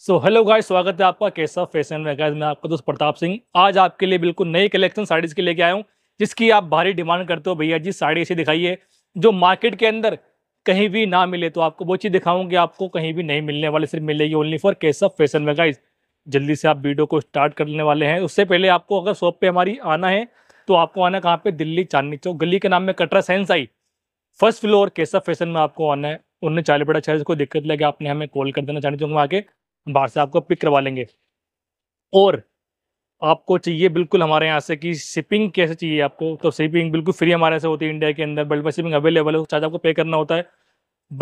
so hello guys स्वागत है आपका कैसा फैशन में गाइस मैं आपका दोस्त प्रताप सिंह आज आपके लिए बिल्कुल नई कलेक्शन साड़ीज के लेके आया हूँ जिसकी आप भारी डिमांड करते हो भैया जी साड़ी ऐसी दिखाइए जो मार्केट के अंदर कहीं भी ना मिले तो आपको वो चीज़ दिखाऊंगी आपको कहीं भी नहीं मिलने वाले सिर्फ मिलेगी ओनली फॉर कैसा फैशन में गाइज जल्दी से आप वीडियो को स्टार्ट करने वाले हैं उससे पहले आपको अगर शॉप पर हमारी आना है तो आपको आना कहाँ पे दिल्ली चांदनी चौक गली के नाम में कटरा सेंस आई फर्स्ट फ्लोर कैसा फैशन में आपको आना है उन्होंने चालीपेटा छह कोई दिक्कत लगे आपने हमें कॉल कर देना चांदनी चौक में आके बाहर से आपको पिक करवा लेंगे और आपको चाहिए बिल्कुल हमारे यहाँ से कि शिपिंग कैसे चाहिए आपको तो शिपिंग बिल्कुल फ्री हमारे यहाँ से होती है इंडिया के अंदर बल्ड में शिपिंग अवेलेबल है चार्ज तो आपको पे करना होता है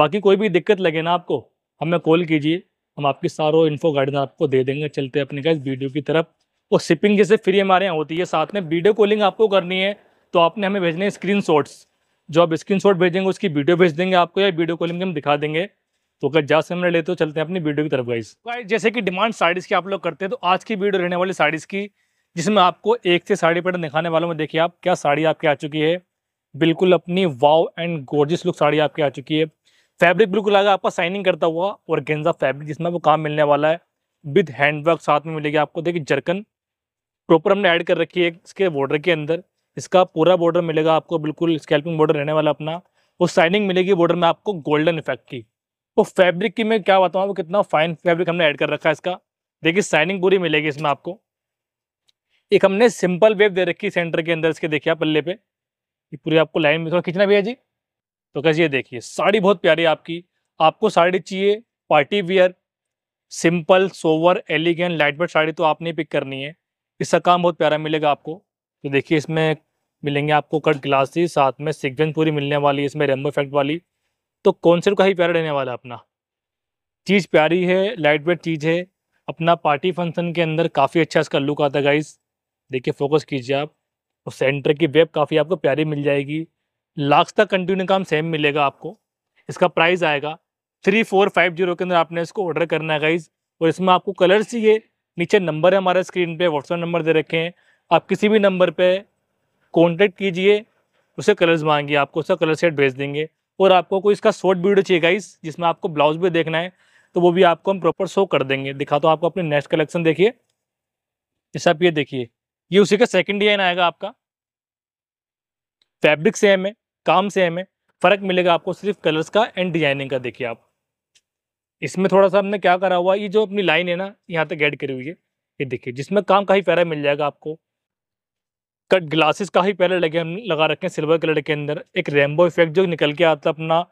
बाकी कोई भी दिक्कत लगे ना आपको हमें कॉल कीजिए हम आपकी सारो इन्फो गाइडेंस आपको दे देंगे चलते अपने का वीडियो की तरफ और शिपिंग जैसे फ्री हमारे यहाँ होती है साथ में वीडियो कॉलिंग आपको करनी है तो आपने हमें भेजने स्क्रीन जो आप स्क्रीन भेजेंगे उसकी वीडियो भेज देंगे आपको या वीडियो कॉलिंग हम दिखा देंगे तो अगर जा समय लेते हो चलते हैं अपनी वीडियो की तरफ गाइस गाइस जैसे कि डिमांड साड़ीज़ की आप लोग करते हैं तो आज की वीडियो रहने वाली साड़ीज़ की जिसमें आपको एक से साड़ी पैटर्न दिखाने वालों में देखिए आप क्या साड़ी आपकी आ चुकी है बिल्कुल अपनी wow and gorgeous look sari आपकी आ चुकी है फैब्रिक बिल्कुल आगे आपका साइनिंग करता हुआ और गेंजा फैब्रिक जिसमें आपको काम मिलने वाला है विद हैंडवर्क साथ में मिलेगी आपको देखिए जरकन प्रॉपर हमने ऐड कर रखी है इसके बॉर्डर के अंदर इसका पूरा बॉर्डर मिलेगा आपको बिल्कुल स्कैल्पिंग बॉर्डर रहने वाला अपना और साइनिंग मिलेगी बॉर्डर में आपको गोल्डन इफेक्ट की तो फैब्रिक की मैं क्या बताऊँ आपको कितना फाइन फैब्रिक हमने ऐड कर रखा है इसका देखिए साइनिंग पूरी मिलेगी इसमें आपको एक हमने सिंपल वेव दे रखी सेंटर के अंदर इसके देखिए आप पल्ले पे ये पूरी आपको लाइन में थोड़ा खींचना भी है जी तो कैसे ये देखिए साड़ी बहुत प्यारी है आपकी आपको साड़ी चाहिए party wear simple sober elegant light weight sari तो आपने पिक करनी है इसका काम बहुत प्यारा मिलेगा आपको तो देखिए इसमें मिलेंगे आपको कट ग्लासेस साथ में सिक्वेंस पूरी मिलने वाली है इसमें रेमबो इफेक्ट वाली तो कॉन्सेप्ट का ही प्यारा रहने वाला अपना चीज़ प्यारी है लाइट वेट चीज़ है अपना पार्टी फंक्शन के अंदर काफ़ी अच्छा इसका लुक आता है गाइस देखिए फोकस कीजिए आप और तो सेंटर की वेब काफ़ी आपको प्यारी मिल जाएगी लाख तक कंटिन्यू काम सेम मिलेगा आपको इसका प्राइस आएगा थ्री फोर फाइव जीरो के अंदर आपने इसको ऑर्डर करना है गाइज और इसमें आपको कलर्स चाहिए नीचे नंबर है हमारा स्क्रीन पे व्हाट्सअप नंबर दे रखे हैं आप किसी भी नंबर पे कांटेक्ट कीजिए उसे कलर्स मांगिए आपको उसका कलर सेट भेज देंगे और आपको कोई इसका शॉर्ट वीडियो चाहिए गाइस जिसमें आपको ब्लाउज भी देखना है तो वो भी आपको हम प्रॉपर शो कर देंगे दिखा तो आपको अपने नेक्स्ट कलेक्शन देखिए जैसे आप ये देखिए ये उसी का सेकंड डिजाइन आएगा आपका फैब्रिक सेम है काम सेम है फ़र्क मिलेगा आपको सिर्फ कलर्स का एंड डिजाइनिंग का देखिए आप इसमें थोड़ा सा हमने क्या करा हुआ ये जो अपनी लाइन है ना यहाँ तक एड करी हुई है ये देखिए जिसमें काम काफ़ी प्यारा मिल जाएगा आपको कट ग्लासेस का ही पहले लगे हम लगा रखे हैं सिल्वर कलर के अंदर एक रेमबो इफेक्ट जो निकल के आता है अपना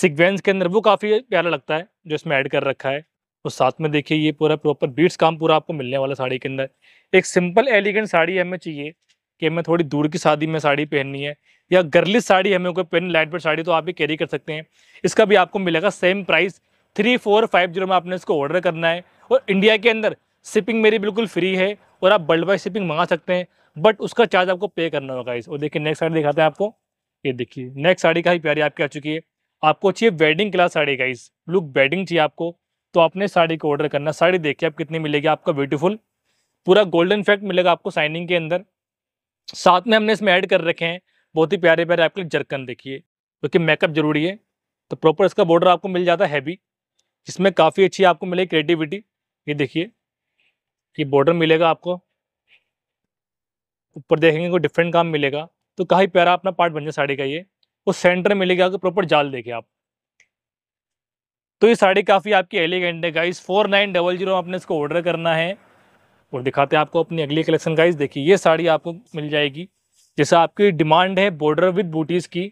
सिक्वेंस के अंदर वो काफ़ी प्यारा लगता है जो इसमें ऐड कर रखा है और साथ में देखिए ये पूरा प्रॉपर बीट्स काम पूरा आपको मिलने वाला साड़ी के अंदर एक सिंपल एलिगेंट साड़ी हमें चाहिए कि हमें थोड़ी दूर की शादी में साड़ी पहननी है या गर्लिस साड़ी हमें कोई पेन लाइट वेट साड़ी तो आप भी कैरी कर सकते हैं इसका भी आपको मिलेगा same price three four five zero में आपने इसको ऑर्डर करना है और इंडिया के अंदर शिपिंग मेरी बिल्कुल फ्री है और आप वर्ल्ड वाइड शिपिंग मंगा सकते हैं बट उसका चार्ज आपको पे करना होगा इस और देखिए नेक्स्ट साड़ी दिखाते हैं आपको ये देखिए नेक्स्ट साड़ी का ही प्यारी आपकी आ चुकी है आपको चाहिए वेडिंग क्लास साड़ी का इस लुक वेडिंग चाहिए आपको तो आपने साड़ी को ऑर्डर करना साड़ी देखिए आप कितनी मिलेगी आपका ब्यूटीफुल पूरा गोल्डन फैक्ट मिलेगा आपको साइनिंग के अंदर साथ में हमने इसमें ऐड कर रखे हैं बहुत ही प्यारे प्यारे आपके जरकन देखिए क्योंकि तो मेकअप जरूरी है तो प्रॉपर इसका बॉर्डर आपको मिल जाता है हैवी इसमें काफ़ी अच्छी आपको मिलेगी क्रिएटिविटी ये देखिए ये बॉर्डर मिलेगा आपको ऊपर देखेंगे कोई डिफरेंट काम मिलेगा तो काफ़ी प्यारा अपना पार्ट बन जाए साड़ी का ये और सेंटर में मिलेगा प्रॉपर जाल देखे आप तो ये साड़ी काफ़ी आपकी एलिगेंट है guys four nine double zero आपने इसको ऑर्डर करना है और दिखाते हैं आपको अपनी अगली कलेक्शन गाइस देखिए ये साड़ी आपको मिल जाएगी जैसा आपकी डिमांड है बॉर्डर विद बूटीज़ की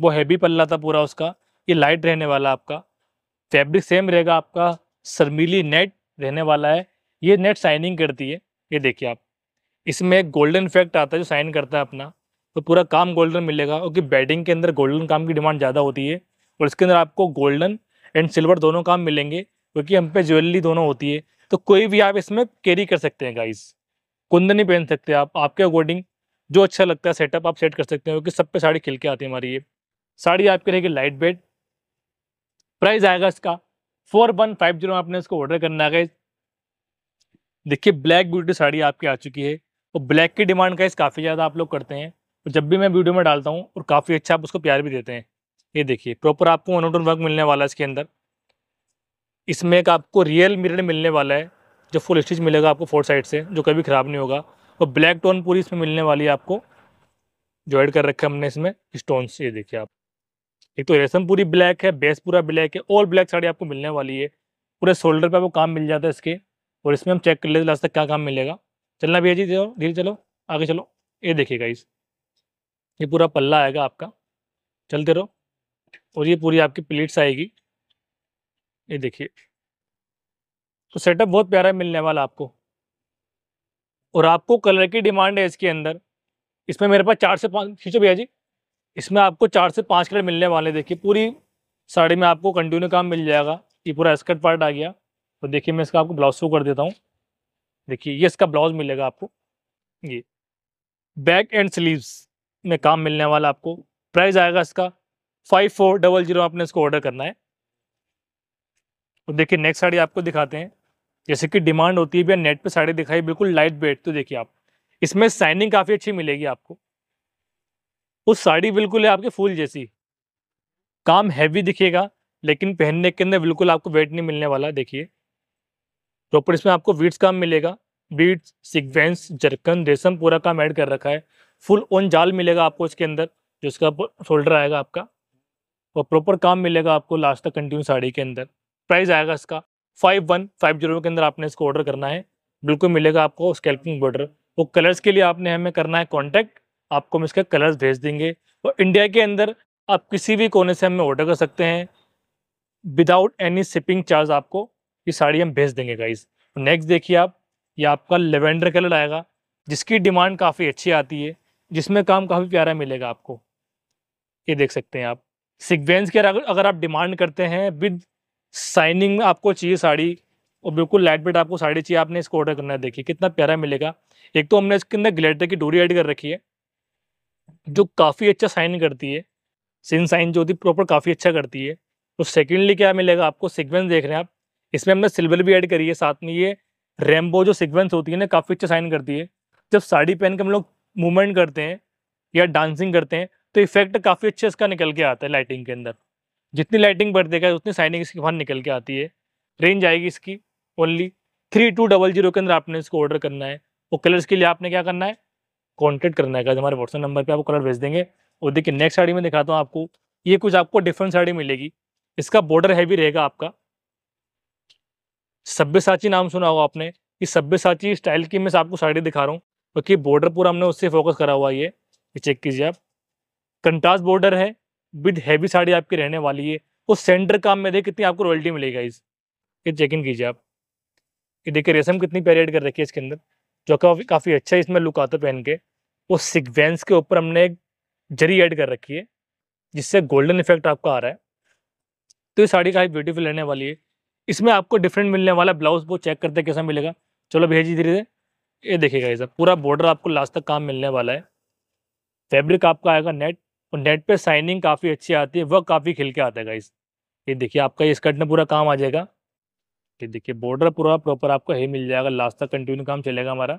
वो हैवी पल्ला था पूरा उसका ये लाइट रहने वाला आपका फैब्रिक सेम रहेगा आपका सरमीली नेट रहने वाला है ये नेट शाइनिंग करती है ये देखिए आप इसमें एक गोल्डन इफेक्ट आता है जो साइन करता है अपना तो पूरा काम गोल्डन मिलेगा क्योंकि बैटिंग के अंदर गोल्डन काम की डिमांड ज़्यादा होती है और इसके अंदर आपको गोल्डन एंड सिल्वर दोनों काम मिलेंगे क्योंकि हम पे ज्वेलरी दोनों होती है तो कोई भी आप इसमें कैरी कर सकते हैं गाइस कुंदनी पहन सकते हैं आप आपके अकॉर्डिंग जो अच्छा लगता है सेटअप आप सेट कर सकते हैं क्योंकि सब पे साड़ी खिल के आती है हमारी ये साड़ी आपकी रहेगी लाइट वेट प्राइस आएगा इसका फोर वन फाइव जीरो आपने इसको ऑर्डर करना है देखिए ब्लैक ब्यूटी साड़ी आपकी आ चुकी है और तो ब्लैक की डिमांड का इस काफ़ी ज़्यादा आप लोग करते हैं और तो जब भी मैं वीडियो में डालता हूँ और काफ़ी अच्छा आप उसको प्यार भी देते हैं ये देखिए प्रॉपर आपको मोनोटोन वर्क मिलने वाला है इसके अंदर इसमें एक आपको रियल मिरर मिलने वाला है जो फुल स्टिच मिलेगा आपको फोर साइड से जो कभी ख़राब नहीं होगा और ब्लैक टोन पूरी इसमें मिलने वाली है आपको जो ऐड कर रखे हमने इसमें स्टोन्स ये देखिए आप एक तो रेशम पूरी ब्लैक है बेस पूरा ब्लैक है ऑल ब्लैक साड़ी आपको मिलने वाली है पूरे शोल्डर पर वो काम मिल जाता है इसके और इसमें हम चेक कर लेते लास्ट तक क्या काम मिलेगा चलना भैया जी चलो धीरे चलो आगे चलो ये देखिएगा इस ये पूरा पल्ला आएगा आपका चलते रहो और ये पूरी आपकी प्लेट्स आएगी ये देखिए तो सेटअप बहुत प्यारा मिलने वाला आपको और आपको कलर की डिमांड है इसके अंदर इसमें मेरे पास चार से पाँच खींचो भैया जी इसमें आपको चार से पाँच कलर मिलने वाले देखिए पूरी साड़ी में आपको कंटिन्यू काम मिल जाएगा ये पूरा स्कर्ट पार्ट आ गया तो देखिए मैं इसका आपको ब्लाउज शो कर देता हूँ देखिए ये इसका ब्लाउज मिलेगा आपको ये बैक एंड स्लीव्स में काम मिलने वाला आपको प्राइस आएगा इसका फाइव फोर डबल जीरो आपने इसको ऑर्डर करना है और देखिए नेक्स्ट साड़ी आपको दिखाते हैं जैसे कि डिमांड होती है भैया नेट पे साड़ी दिखाई बिल्कुल लाइट वेट तो देखिए आप इसमें साइनिंग काफ़ी अच्छी मिलेगी आपको उस साड़ी बिल्कुल है आपके फूल जैसी काम हैवी दिखेगा लेकिन पहनने के अंदर बिल्कुल आपको वेट नहीं मिलने वाला देखिए प्रॉपर तो इसमें आपको वीट्स काम मिलेगा बीट्स सिक्वेंस जरकन रेशम पूरा काम ऐड कर रखा है फुल ओन जाल मिलेगा आपको इसके अंदर जो इसका शोल्डर आएगा आपका और प्रॉपर काम मिलेगा आपको लास्ट तक कंटिन्यू साड़ी के अंदर प्राइस आएगा इसका फाइव वन फाइव जीरो के अंदर आपने इसको ऑर्डर करना है बिल्कुल मिलेगा आपको स्केल्पिंग बॉर्डर वो कलर्स के लिए आपने हमें करना है कॉन्टैक्ट आपको हम इसका कलर्स भेज देंगे और इंडिया के अंदर आप किसी भी कोने से हमें ऑर्डर कर सकते हैं विदाउट एनी शिपिंग चार्ज आपको ये साड़ी हम भेज देंगे गाइज नेक्स्ट तो देखिए आप ये आपका लेवेंडर कलर आएगा जिसकी डिमांड काफ़ी अच्छी आती है जिसमें काम काफ़ी प्यारा मिलेगा आपको ये देख सकते हैं आप सिक्वेंस के अगर आप डिमांड करते हैं विद साइनिंग में आपको चाहिए साड़ी और बिल्कुल लाइट वेट आपको साड़ी चाहिए आपने इसको ऑर्डर करना है देखिए कितना प्यारा मिलेगा एक तो हमने इसके अंदर ग्लेटर की डोरी ऐड कर रखी है जो काफ़ी अच्छा साइन करती है सिन साइन जो होती प्रॉपर काफ़ी अच्छा करती है तो सेकेंडली क्या मिलेगा आपको सिक्वेंस देख रहे हैं आप इसमें हमने सिल्वर भी ऐड करी है साथ में ये रेम्बो जो सिक्वेंस होती है ना काफ़ी अच्छा साइन करती है जब साड़ी पहन के हम लोग मूवमेंट करते हैं या डांसिंग करते हैं तो इफेक्ट काफ़ी अच्छे इसका निकल के आता है लाइटिंग के अंदर जितनी लाइटिंग बढ़ देगा उतनी साइनिंग इसकी बाहर निकल के आती है रेंज आएगी इसकी only three two double zero के अंदर आपने इसको ऑर्डर करना है वो कलर्स के लिए आपने क्या करना है कॉन्टेक्ट करना है हमारे व्हाट्सएप नंबर पर आपको कलर भेज देंगे और देखिए नेक्स्ट साड़ी में दिखाता हूँ आपको ये कुछ आपको डिफरेंट साड़ी मिलेगी इसका बॉर्डर हैवी रहेगा आपका सभ्यसाची नाम सुना होगा आपने कि सभ्यसाची स्टाइल की मैं आपको साड़ी दिखा रहा हूँ क्योंकि तो बॉर्डर पूरा हमने उससे फोकस करा हुआ ये ये चेक कीजिए आप कंटास बॉर्डर है विद हैवी साड़ी आपकी रहने वाली है और सेंटर काम में देखिए कितनी आपको रॉयल्टी मिलेगी इस ये चेक इन कीजिए आप ये देखिए रेशम कितनी प्यारी एड कर रखी है इसके अंदर जो काफ़ी काफ़ी अच्छा इसमें लुक आता पहन के वो सिक्वेंस के ऊपर हमने एक जरी ऐड कर रखी है जिससे गोल्डन इफेक्ट आपका आ रहा है तो ये साड़ी काफ़ी ब्यूटीफुल रहने वाली है इसमें आपको डिफरेंट मिलने वाला ब्लाउज वो चेक करते कैसा मिलेगा चलो भेजिए धीरे धीरे ये देखिएगा ये सब पूरा बॉर्डर आपको लास्ट तक काम मिलने वाला है फैब्रिक आपका आएगा नेट और नेट पे साइनिंग काफ़ी अच्छी आती है वह काफ़ी खिल के आता है गाइस ये देखिए आपका ये स्कर्ट में पूरा काम आ जाएगा ये देखिए बॉर्डर पूरा प्रॉपर आपको ही मिल जाएगा लास्ट तक कंटिन्यू काम चलेगा हमारा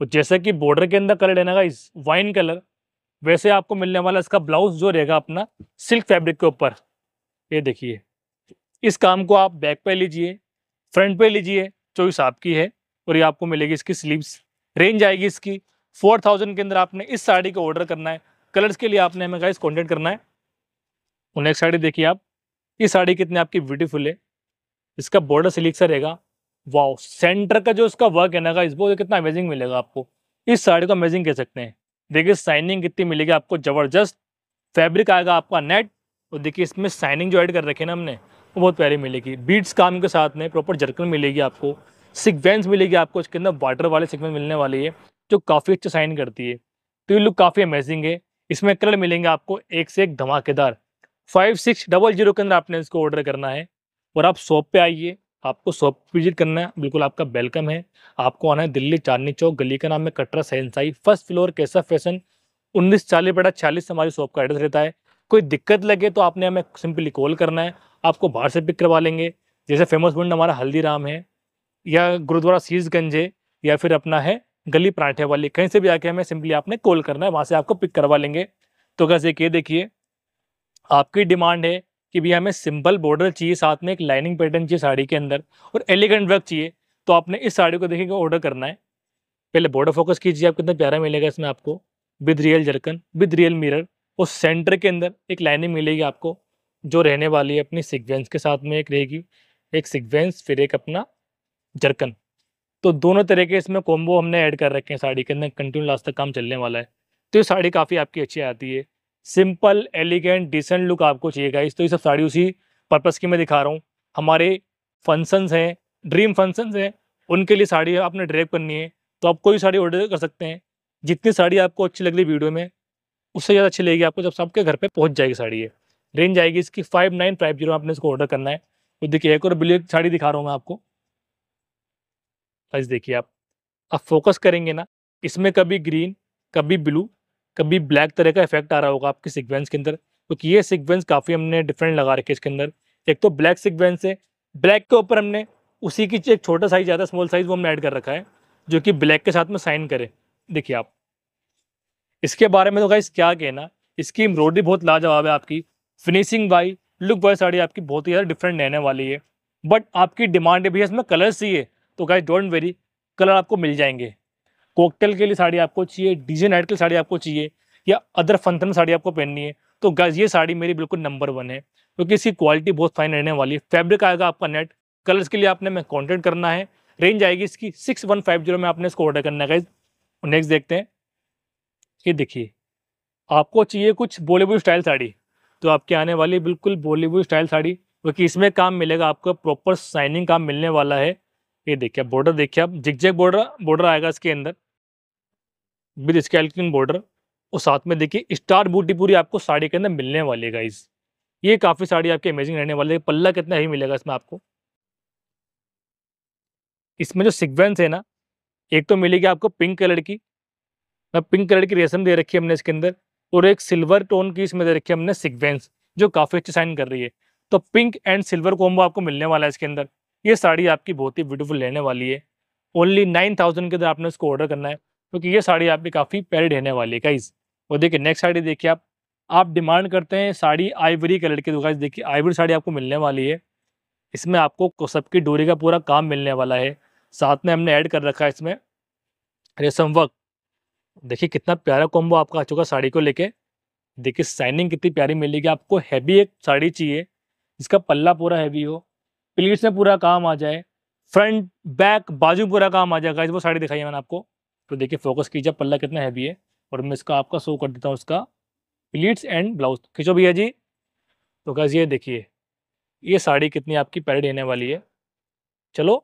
और जैसा कि बॉर्डर के अंदर कलर लेना गाइस वाइन कलर वैसे आपको मिलने वाला इसका ब्लाउज जो रहेगा अपना सिल्क फैब्रिक के ऊपर ये देखिए इस काम को आप बैक पे लीजिए फ्रंट पे लीजिए चॉइस आपकी है और ये आपको मिलेगी इसकी स्लीव्स रेंज आएगी इसकी फोर थाउजेंड के अंदर आपने इस साड़ी को ऑर्डर करना है कलर्स के लिए आपने हमें गाइस कॉन्टेक्ट करना है और नेक्स्ट साड़ी देखिए आप ये साड़ी कितनी आपकी ब्यूटीफुल है इसका बॉर्डर सिलिक सा रहेगा वाओ सेंटर का जो इसका वर्क है ना गाइस वो कितना अमेजिंग मिलेगा आपको इस साड़ी को अमेजिंग कह सकते हैं देखिए साइनिंग कितनी मिलेगी आपको जबरदस्त फैब्रिक आएगा आपका नेट और देखिए इसमें साइनिंग जो ऐड कर रखी है ना हमने वो बहुत प्यारी मिलेगी बीट्स काम के साथ में प्रॉपर जर्कन मिलेगी आपको सिक्वेंस मिलेगी आपको इसके अंदर वाटर वाले सिक्वेंस मिलने वाली है जो काफ़ी अच्छा साइन करती है तो ये लुक काफ़ी अमेजिंग है इसमें कलर मिलेंगे आपको एक से एक धमाकेदार फाइव सिक्स डबल जीरो के अंदर आपने इसको ऑर्डर करना है और आप शॉप पे आइए आपको शॉप विजिट करना है बिल्कुल आपका वेलकम है आपको आना है दिल्ली चांदनी चौक गली का नाम है कटरा सहनसाई फर्स्ट फ्लोर कैसा फैशन उन्नीस चालीस बटा छियालीस हमारी शॉप का एड्रेस रहता है कोई दिक्कत लगे तो आपने हमें सिंपली कॉल करना है आपको बाहर से पिक करवा लेंगे जैसे फेमस बुंड हमारा हल्दीराम है या गुरुद्वारा सीसगंज है या फिर अपना है गली पराठे वाली कहीं से भी आके हमें सिंपली आपने कॉल करना है वहाँ से आपको पिक करवा लेंगे तो गैस एक ये देखिए आपकी डिमांड है कि भैया हमें सिंपल बॉर्डर चाहिए साथ में एक लाइनिंग पैटर्न चाहिए साड़ी के अंदर और एलिगेंट वर्क चाहिए तो आपने इस साड़ी को देखिए ऑर्डर करना है पहले बॉर्डर फोकस कीजिए आप कितना प्यारा मिलेगा इसमें आपको with real zircon with real mirror उस सेंटर के अंदर एक लाइनिंग मिलेगी आपको जो रहने वाली है अपनी सिक्वेंस के साथ में एक रहेगी एक सिक्वेंस फिर एक अपना जर्कन तो दोनों तरह के इसमें कॉम्बो हमने ऐड कर रखे हैं साड़ी के अंदर कंटिन्यू लास्ट तक काम चलने वाला है तो ये साड़ी काफ़ी आपकी अच्छी आती है सिंपल एलिगेंट डिसेंट लुक आपको चाहिए गाइस तो ये सब साड़ी उसी पर्पस की मैं दिखा रहा हूँ हमारे फंक्शंस हैं ड्रीम फंक्शंस हैं उनके लिए साड़ी आपने ड्रेप करनी है तो आप कोई साड़ी ऑर्डर कर सकते हैं जितनी साड़ी आपको अच्छी लग रही वीडियो में उससे ज़्यादा अच्छी लगेगी आपको जब सबके घर पर पहुँच जाएगी साड़ी ये रेंज आएगी इसकी फाइव नाइन फाइव जीरो आपने इसको ऑर्डर करना है तो देखिए एक और ब्लैक साड़ी दिखा रहा हूँ मैं आपको बस देखिए आप अब फोकस करेंगे ना इसमें कभी ग्रीन कभी ब्लू कभी ब्लैक तरह का इफेक्ट आ रहा होगा आपके सिक्वेंस के अंदर क्योंकि तो ये सिक्वेंस काफ़ी हमने डिफरेंट लगा रखे इसके अंदर एक तो ब्लैक सिक्वेंस है ब्लैक के ऊपर हमने उसी की एक छोटा साइज़ ज़्यादा स्मॉल साइज़ वो हमने ऐड कर रखा है जो कि ब्लैक के साथ में साइन करें देखिए आप इसके बारे में तो गाइस क्या कहना इसकी एम्ब्रॉयडरी बहुत लाजवाब है आपकी finishing wise look wise sari आपकी बहुत ही ज़्यादा डिफरेंट रहने वाली है बट आपकी डिमांड भी है इसमें कलर चाहिए तो गाइस डोंट वेरी कलर आपको मिल जाएंगे कोकटेल के लिए साड़ी आपको चाहिए डीजे नाइट के लिए साड़ी आपको चाहिए या अदर फंक्शन साड़ी आपको पहननी है तो गाइस ये साड़ी मेरी बिल्कुल नंबर वन है क्योंकि इसकी क्वालिटी बहुत फाइन रहने वाली है फैब्रिक आएगा आपका नेट कलर्स के लिए आपने मैं कॉन्टेक्ट करना है रेंज आएगी इसकी सिक्स वन फाइव जीरो में आपने इसको ऑर्डर करना है गाइज नेक्स्ट देखते हैं ये देखिए आपको चाहिए कुछ बॉलीवुड स्टाइल साड़ी तो आपके आने वाली बिल्कुल बॉलीवुड स्टाइल साड़ी क्योंकि इसमें काम मिलेगा आपको प्रॉपर साइनिंग काम मिलने वाला है ये देखिए आप बॉर्डर देखिए आप जेग बॉर्डर बॉर्डर आएगा इसके अंदर विद स्कैल्किन बॉर्डर और साथ में देखिए स्टार बूटी पूरी आपको साड़ी के अंदर मिलने वाली है गाइज ये काफ़ी साड़ी आपकी अमेजिंग रहने वाली है पल्ला कितना ही मिलेगा इसमें आपको इसमें जो सिक्वेंस है ना एक तो मिलेगी आपको पिंक कलर की ना पिंक कलर की रेशम दे रखी है हमने इसके अंदर और एक सिल्वर टोन की इसमें दे रखी है हमने सिक्वेंस जो काफ़ी अच्छी साइन कर रही है तो पिंक एंड सिल्वर कोम्बो आपको मिलने वाला है इसके अंदर ये साड़ी आपकी बहुत ही ब्यूटीफुल लेने वाली है ओनली नाइन थाउजेंड के अंदर आपने इसको ऑर्डर करना है क्योंकि तो ये साड़ी आपकी काफ़ी प्यारी रहने वाली है गाइज और देखिए नेक्स्ट साड़ी देखिए आप आप डिमांड करते हैं साड़ी आइवरी कलर की तो गाइज देखिए आइवरी साड़ी आपको मिलने वाली है इसमें आपको सबकी डोरी का पूरा काम मिलने वाला है साथ में हमने ऐड कर रखा है इसमें रेशम वर्क देखिए कितना प्यारा कॉम्बो आपका आ चुका साड़ी को लेके देखिए साइनिंग कितनी प्यारी मिलेगी आपको हैवी एक साड़ी चाहिए जिसका पल्ला पूरा हैवी हो प्लीट्स में पूरा काम आ जाए फ्रंट बैक बाजू पूरा काम आ जाएगा वो साड़ी दिखाई है मैंने आपको तो देखिए फोकस कीजिए पल्ला कितना हैवी है और मैं इसका आपका शो कर देता हूँ उसका प्लीट्स एंड ब्लाउज खींचो भैया जी तो गैस ये देखिए ये साड़ी कितनी आपकी पैरेड रहने वाली है चलो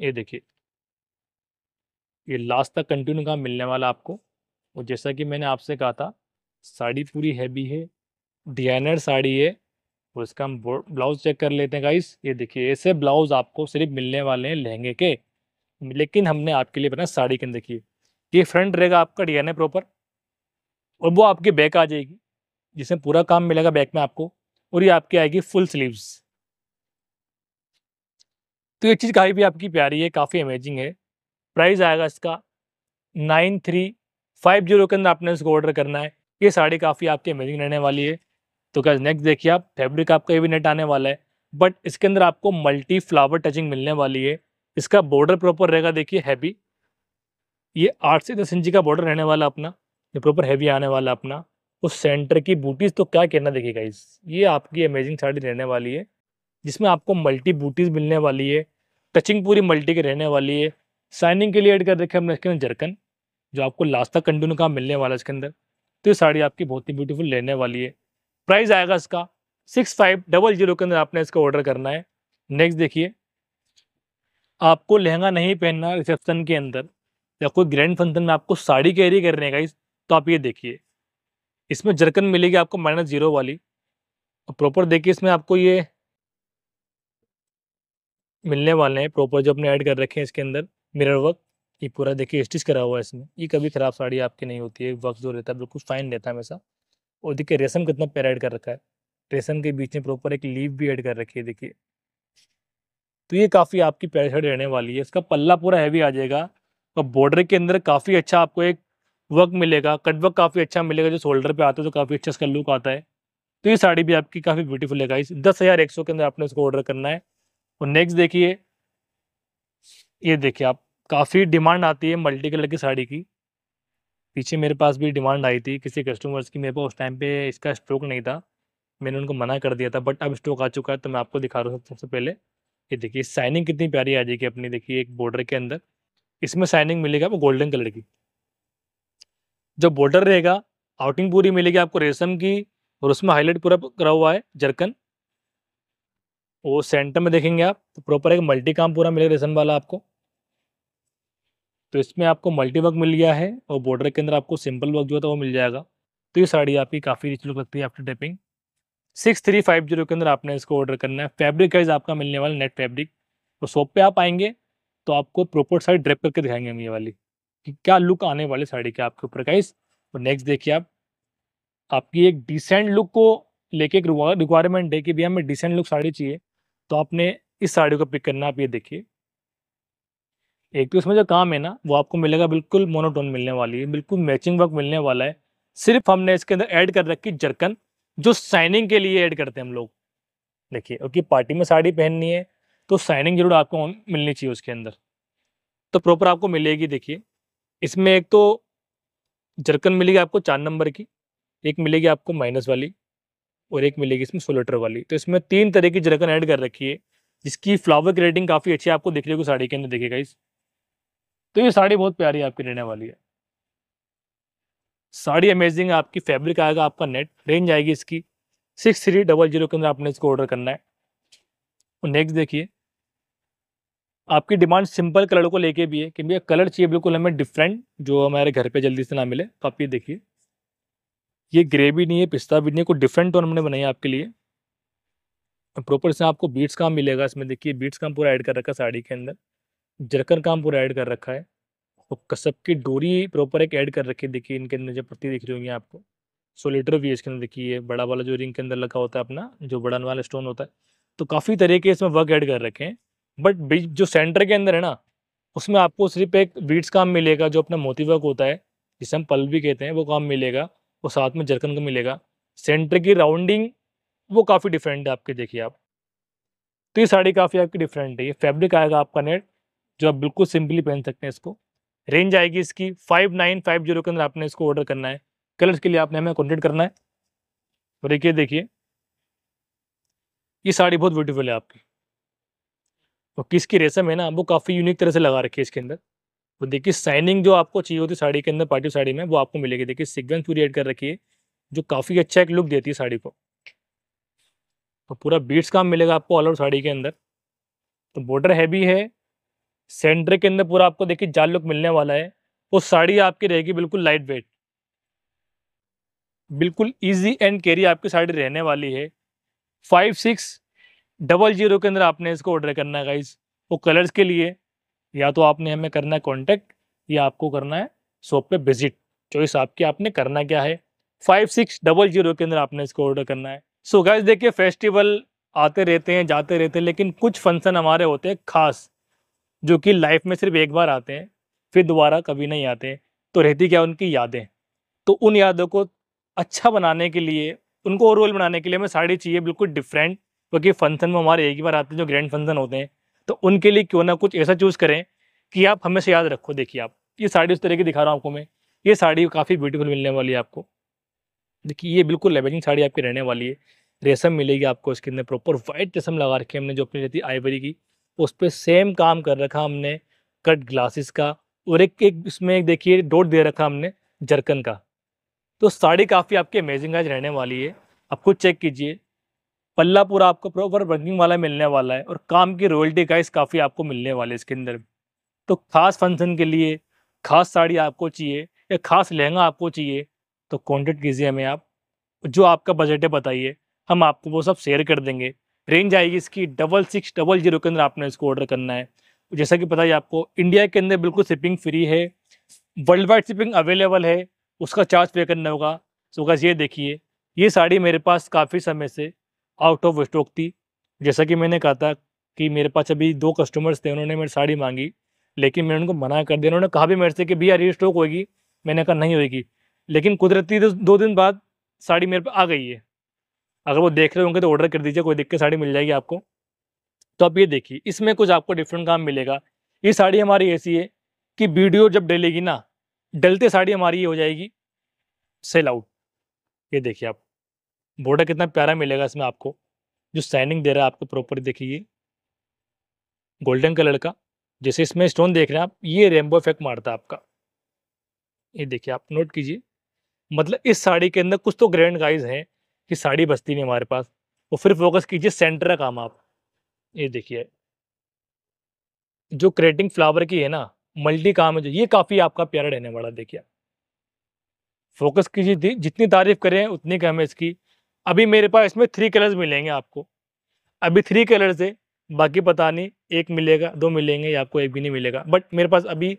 ये देखिए ये लास्ट तक कंटिन्यू काम मिलने वाला आपको और जैसा कि मैंने आपसे कहा था साड़ी पूरी हैवी है डिजाइनर साड़ी है और इसका हम ब्लाउज चेक कर लेते हैं गाइस ये देखिए ऐसे ब्लाउज आपको सिर्फ मिलने वाले हैं लहंगे के लेकिन हमने आपके लिए बनाया साड़ी के अंदर देखिए ये फ्रंट रहेगा आपका डिजाइनर प्रॉपर और वो आपकी बैक आ जाएगी जिसमें पूरा काम मिलेगा बैक में आपको और ये आपकी आएगी फुल स्लीव्स तो ये चीज़ काफ़ी भी आपकी प्यारी है काफ़ी अमेजिंग है प्राइस आएगा इसका नाइन थ्री फाइव जीरो के अंदर आपने इसको ऑर्डर करना है ये साड़ी काफ़ी आपकी अमेजिंग रहने वाली है तो क्या नेक्स्ट देखिए आप फैब्रिक आपका ये भी नेट आने वाला है बट इसके अंदर आपको मल्टी फ्लावर टचिंग मिलने वाली है इसका बॉर्डर प्रॉपर रहेगा देखिए हैवी ये आठ से दस इंची का बॉर्डर रहने वाला अपना ये प्रॉपर हैवी आने वाला अपना उस सेंटर की बूटीज़ तो क्या कहना देखिएगा इस ये आपकी अमेजिंग साड़ी रहने वाली है जिसमें आपको मल्टी बूटीज़ मिलने वाली है टचिंग पूरी मल्टी की रहने वाली है साइनिंग के लिए ऐड कर रखे हमने इसके अंदर जरकन जो आपको लास्ट तक कंटिन्यू काम मिलने वाला है इसके अंदर तो ये साड़ी आपकी बहुत ही ब्यूटीफुल लेने वाली है प्राइस आएगा इसका सिक्स फाइव डबल जीरो के अंदर आपने इसका ऑर्डर करना है नेक्स्ट देखिए आपको लहंगा नहीं पहनना रिसेप्शन के अंदर या कोई ग्रैंड फंक्शन में आपको साड़ी कैरी करने का इस तो आप ये देखिए इसमें जरकन मिलेगी आपको माइनस जीरो वाली और प्रॉपर देखिए इसमें आपको ये मिलने वाले हैं प्रॉपर जो अपने ऐड कर रखे हैं इसके अंदर मिरर वर्क ये पूरा देखिए स्टिच करा हुआ है इसमें ये कभी ख़राब साड़ी आपकी नहीं होती है वर्क जो रहता है बिल्कुल फाइन रहता है हमेशा और देखिए रेशम कितना पैर ऐड कर रखा है रेशम के बीच में प्रॉपर एक लीव भी ऐड कर रखी है देखिए तो ये काफ़ी आपकी पैर शर्ट रहने वाली है इसका पल्ला पूरा हैवी आ जाएगा और बॉर्डर के अंदर काफ़ी अच्छा आपको एक वर्क मिलेगा कट वर्क काफ़ी अच्छा मिलेगा जो शोल्डर पे आता है तो काफ़ी अच्छा इसका लुक आता है तो ये साड़ी भी आपकी काफ़ी ब्यूटीफुल है गाइस दस हज़ार एक सौ के अंदर आपने इसको ऑर्डर करना है और नेक्स्ट देखिए ये देखिए आप काफ़ी डिमांड आती है मल्टी कलर की साड़ी की पीछे मेरे पास भी डिमांड आई थी किसी कस्टमर्स की मेरे पास उस टाइम पे इसका स्टॉक नहीं था मैंने उनको मना कर दिया था बट अब स्टॉक आ चुका है तो मैं आपको दिखा रहा हूँ सबसे पहले ये देखिए साइनिंग कितनी प्यारी आ जाएगी अपनी देखिए एक बॉर्डर के अंदर इसमें साइनिंग मिलेगी आपको गोल्डन कलर की जो बॉर्डर रहेगा आउटिंग पूरी मिलेगी आपको रेशम की और उसमें हाईलाइट पूरा करा हुआ है जरकन वो सेंटर में देखेंगे आप तो प्रॉपर एक मल्टी काम पूरा मिलेगा रेशम वाला आपको तो इसमें आपको मल्टी वर्क मिल गया है और बॉर्डर के अंदर आपको सिंपल वर्क जो है तो वो मिल जाएगा तो ये साड़ी आपकी काफ़ी रिच लुक लगती है after draping six three five zero के अंदर आपने इसको ऑर्डर करना है फैब्रिक वाइज आपका मिलने वाला नेट फैब्रिक तो शॉप पे आप आएंगे तो आपको प्रॉपर साड़ी ड्रेप करके दिखाएंगे हम ये वाली कि क्या लुक आने वाली साड़ी के आपके ऊपर गाइस और नेक्स्ट देखिए आप आपकी एक डिसेंट लुक को लेके एक रिक्वायरमेंट है कि भैया हमें डिसेंट लुक साड़ी चाहिए तो आपने इस साड़ी को पिक करना आप ये देखिए एक तो इसमें जो काम है ना वो आपको मिलेगा बिल्कुल मोनोटोन मिलने वाली है बिल्कुल मैचिंग वर्क मिलने वाला है सिर्फ हमने इसके अंदर ऐड कर रखी जरकन जो साइनिंग के लिए ऐड करते हैं हम लोग देखिए क्योंकि पार्टी में साड़ी पहननी है तो साइनिंग जरूर आपको मिलनी चाहिए उसके अंदर तो प्रॉपर आपको मिलेगी देखिए इसमें एक तो जरकन मिलेगी आपको चार नंबर की एक मिलेगी आपको माइनस वाली और एक मिलेगी इसमें सोलेटर वाली तो इसमें तीन तरह की जरकन ऐड कर रखी है जिसकी फ्लावर की रेटिंग काफ़ी अच्छी है आपको दिख रही होगी साड़ी के अंदर देखिएगा इस तो ये साड़ी बहुत प्यारी आपकी रहने वाली है साड़ी अमेजिंग है आपकी फैब्रिक आएगा आपका नेट रेंज आएगी इसकी सिक्स थ्री डबल जीरो के अंदर आपने इसको ऑर्डर करना है और नेक्स्ट देखिए आपकी डिमांड सिंपल कलर को लेके भी है कि भैया कलर चाहिए बिल्कुल हमें डिफरेंट जो हमारे घर पे जल्दी से ना मिले तो आप ये देखिए ये ग्रे भी नहीं है पिस्ता भी नहीं है कुछ डिफरेंट टोन हमने बनाई आपके लिए प्रॉपर से आपको बीट्स काम मिलेगा इसमें देखिए बीट्स काम पूरा ऐड कर रखा साड़ी के अंदर जरकन काम पूरा ऐड कर रखा है तो कसब की डोरी प्रॉपर एक ऐड कर रखी है देखिए इनके अंदर जो पत्ती दिख रही होंगी आपको सोलेटर भी है इसके अंदर देखिए बड़ा वाला जो रिंग के अंदर लगा होता है अपना जो बड़ा वाला स्टोन होता है तो काफ़ी तरह के इसमें वर्क ऐड कर रखे हैं बट जो सेंटर के अंदर है ना उसमें आपको सिर्फ एक बीट्स काम मिलेगा जो अपना मोती वर्क होता है जिसे हम पल भी कहते हैं वो काम मिलेगा वो साथ में जरकन का मिलेगा सेंटर की राउंडिंग वो काफ़ी डिफरेंट है आपके देखिए आप तो ये साड़ी काफ़ी आपकी डिफरेंट है ये फैब्रिक आएगा आपका नेट जो आप बिल्कुल सिंपली पहन सकते हैं इसको रेंज आएगी इसकी फाइव नाइन फाइव जीरो के अंदर आपने इसको ऑर्डर करना है कलर्स के लिए आपने हमें कॉन्टेक्ट करना है और एक ये देखिए ये साड़ी बहुत ब्यूटीफुल है आपकी और किस की रेशम है ना वो काफ़ी यूनिक तरह से लगा रखी है इसके अंदर और देखिए साइनिंग जो आपको चाहिए होती है साड़ी के अंदर पार्टी साड़ी में वो आपको मिलेगी देखिए सिक्वेंस पूरी एड कर रखी है जो काफ़ी अच्छा एक लुक देती है साड़ी को तो पूरा बीट्स काम मिलेगा आपको ऑल ओवर साड़ी के अंदर तो बॉर्डर हैवी है सेंटर के अंदर पूरा आपको देखिए जाल लुक मिलने वाला है वो साड़ी आपकी रहेगी बिल्कुल लाइट वेट बिल्कुल इजी एंड कैरी आपकी साड़ी रहने वाली है फाइव सिक्स डबल जीरो के अंदर आपने इसको ऑर्डर करना है गाइज वो कलर्स के लिए या तो आपने हमें करना है कॉन्टैक्ट या आपको करना है शॉप पे विजिट चॉइस आपकी आपने करना क्या है फाइव सिक्स डबल जीरो के अंदर आपने इसको ऑर्डर करना है सो गाइज देखिए फेस्टिवल आते रहते हैं जाते रहते हैं लेकिन कुछ फंक्शन हमारे होते हैं खास जो कि लाइफ में सिर्फ एक बार आते हैं फिर दोबारा कभी नहीं आते तो रहती क्या उनकी यादें तो उन यादों को अच्छा बनाने के लिए उनको और रोल बनाने के लिए हमें साड़ी चाहिए बिल्कुल डिफरेंट क्योंकि फंक्शन में हमारे एक ही बार आते हैं जो ग्रैंड फंक्शन होते हैं तो उनके लिए क्यों ना कुछ ऐसा चूज़ करें कि आप हमेशा याद रखो देखिए आप ये साड़ी उस तरह की दिखा रहा हूँ आपको मैं ये साड़ी काफ़ी ब्यूटीफुल मिलने वाली है आपको देखिए ये बिल्कुल लेवेजिंग साड़ी आपकी रहने वाली है रेशम मिलेगी आपको इसके अंदर प्रॉपर वाइट रेशम लगा रखी हमने जो अपनी रहती आइवरी की उस पर सेम काम कर रखा हमने कट ग्लासेस का और एक एक इसमें एक देखिए डोट दे रखा हमने जरकन का तो साड़ी काफ़ी आपकी अमेजिंग आज रहने वाली है आप खुद चेक कीजिए पल्ला पूरा आपको प्रॉपर वर्किंग वाला मिलने वाला है और काम की रॉयल्टी गाइस काफ़ी आपको मिलने वाले है इसके अंदर तो खास फंक्शन के लिए खास साड़ी आपको चाहिए या खास लहंगा आपको चाहिए तो कॉन्टेक्ट कीजिए हमें आप जो आपका बजट है बताइए हम आपको वो सब शेयर कर देंगे रेंज आएगी इसकी डबल सिक्स डबल जीरो के अंदर आपने इसको ऑर्डर करना है जैसा कि पता ही आपको इंडिया के अंदर बिल्कुल शिपिंग फ्री है वर्ल्ड वाइड शिपिंग अवेलेबल है उसका चार्ज पे करना होगा सो बस ये देखिए ये साड़ी मेरे पास काफ़ी समय से आउट ऑफ स्टॉक थी जैसा कि मैंने कहा था कि मेरे पास अभी दो कस्टमर्स थे उन्होंने मेरी साड़ी मांगी लेकिन मैंने उनको मना कर दिया उन्होंने कहा भी मेरे से कि भैया री स्टॉक होगी मैंने कहा नहीं होगी लेकिन कुदरती दो दिन बाद साड़ी मेरे पर आ गई है अगर वो देख रहे होंगे तो ऑर्डर कर दीजिए कोई दिक्कत साड़ी मिल जाएगी आपको तो आप ये देखिए इसमें कुछ आपको डिफरेंट काम मिलेगा ये साड़ी हमारी ऐसी है कि वीडियो जब डलेगी ना डलते साड़ी हमारी ये हो जाएगी सेल आउट ये देखिए आप बॉर्डर कितना प्यारा मिलेगा इसमें आपको जो साइनिंग दे रहा है आपको प्रॉपर देखिए गोल्डन कलर का जैसे इसमें स्टोन देख रहे हैं आप ये रेमबो इफेक्ट मारता है आपका ये देखिए आप नोट कीजिए मतलब इस साड़ी के अंदर कुछ तो ग्रैंड गाइज हैं कि साड़ी बस्ती नहीं हमारे पास और फिर फोकस कीजिए सेंटर का काम आप ये देखिए जो क्रेटिंग फ्लावर की है ना मल्टी काम है जो ये काफ़ी आपका प्यारा रहने वाला देखिए फोकस कीजिए जितनी तारीफ करें उतनी कम है इसकी अभी मेरे पास इसमें थ्री कलर्स मिलेंगे आपको अभी थ्री कलर्स है बाकी पता नहीं एक मिलेगा दो मिलेंगे या आपको एक भी नहीं मिलेगा बट मेरे पास अभी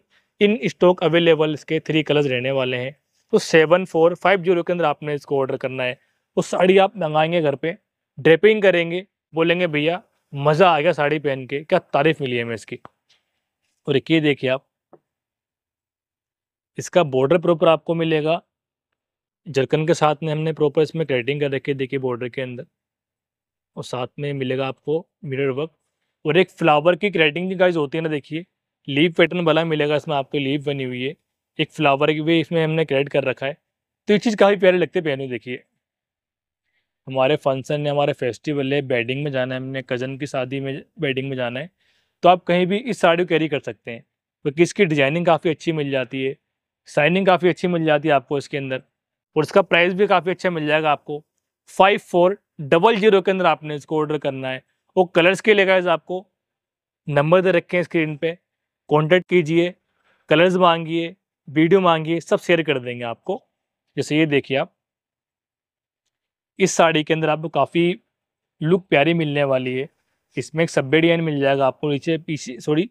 इन स्टॉक अवेलेबल इसके थ्री कलर्स रहने वाले हैं तो सेवन फोर फाइव जीरो के अंदर आपने इसको ऑर्डर करना है वो साड़ी आप मंगाएंगे घर पे ड्रेपिंग करेंगे बोलेंगे भैया मज़ा आ गया साड़ी पहन के क्या तारीफ मिली है हमें इसकी और एक ये देखिए आप इसका बॉर्डर प्रॉपर आपको मिलेगा जरकन के साथ में हमने प्रॉपर इसमें क्रेडिंग कर रखी है देखिए बॉर्डर के अंदर और साथ में मिलेगा आपको मिरर वर्क और एक फ्लावर की क्रेडिंग गाइज होती है ना देखिए लीव पैटर्न भला मिलेगा इसमें आपको लीव बनी हुई है एक फ्लावर की भी इसमें हमने क्रेड कर रखा है तो ये चीज़ काफ़ी प्यारी लगती है पहनी देखिए हमारे फंक्शन है हमारे फेस्टिवल है बेडिंग में जाना है हमने कज़न की शादी में बेडिंग में जाना है तो आप कहीं भी इस साड़ी को कैरी कर सकते हैं क्योंकि तो इसकी डिजाइनिंग काफ़ी अच्छी मिल जाती है साइनिंग काफ़ी अच्छी मिल जाती है आपको इसके अंदर और इसका प्राइस भी काफ़ी अच्छा मिल जाएगा आपको फाइव फोर डबल जीरो के अंदर आपने इसको ऑर्डर करना है और कलर्स के लिए गाइज आपको नंबर दे रखे हैं स्क्रीन पे कांटेक्ट कीजिए कलर्स मांगिए वीडियो मांगिए सब शेयर कर देंगे आपको जैसे ये देखिए आप इस साड़ी के अंदर आपको काफ़ी लुक प्यारी मिलने वाली है इसमें एक सब्बे डिजाइन मिल जाएगा आपको नीचे पीछे सॉरी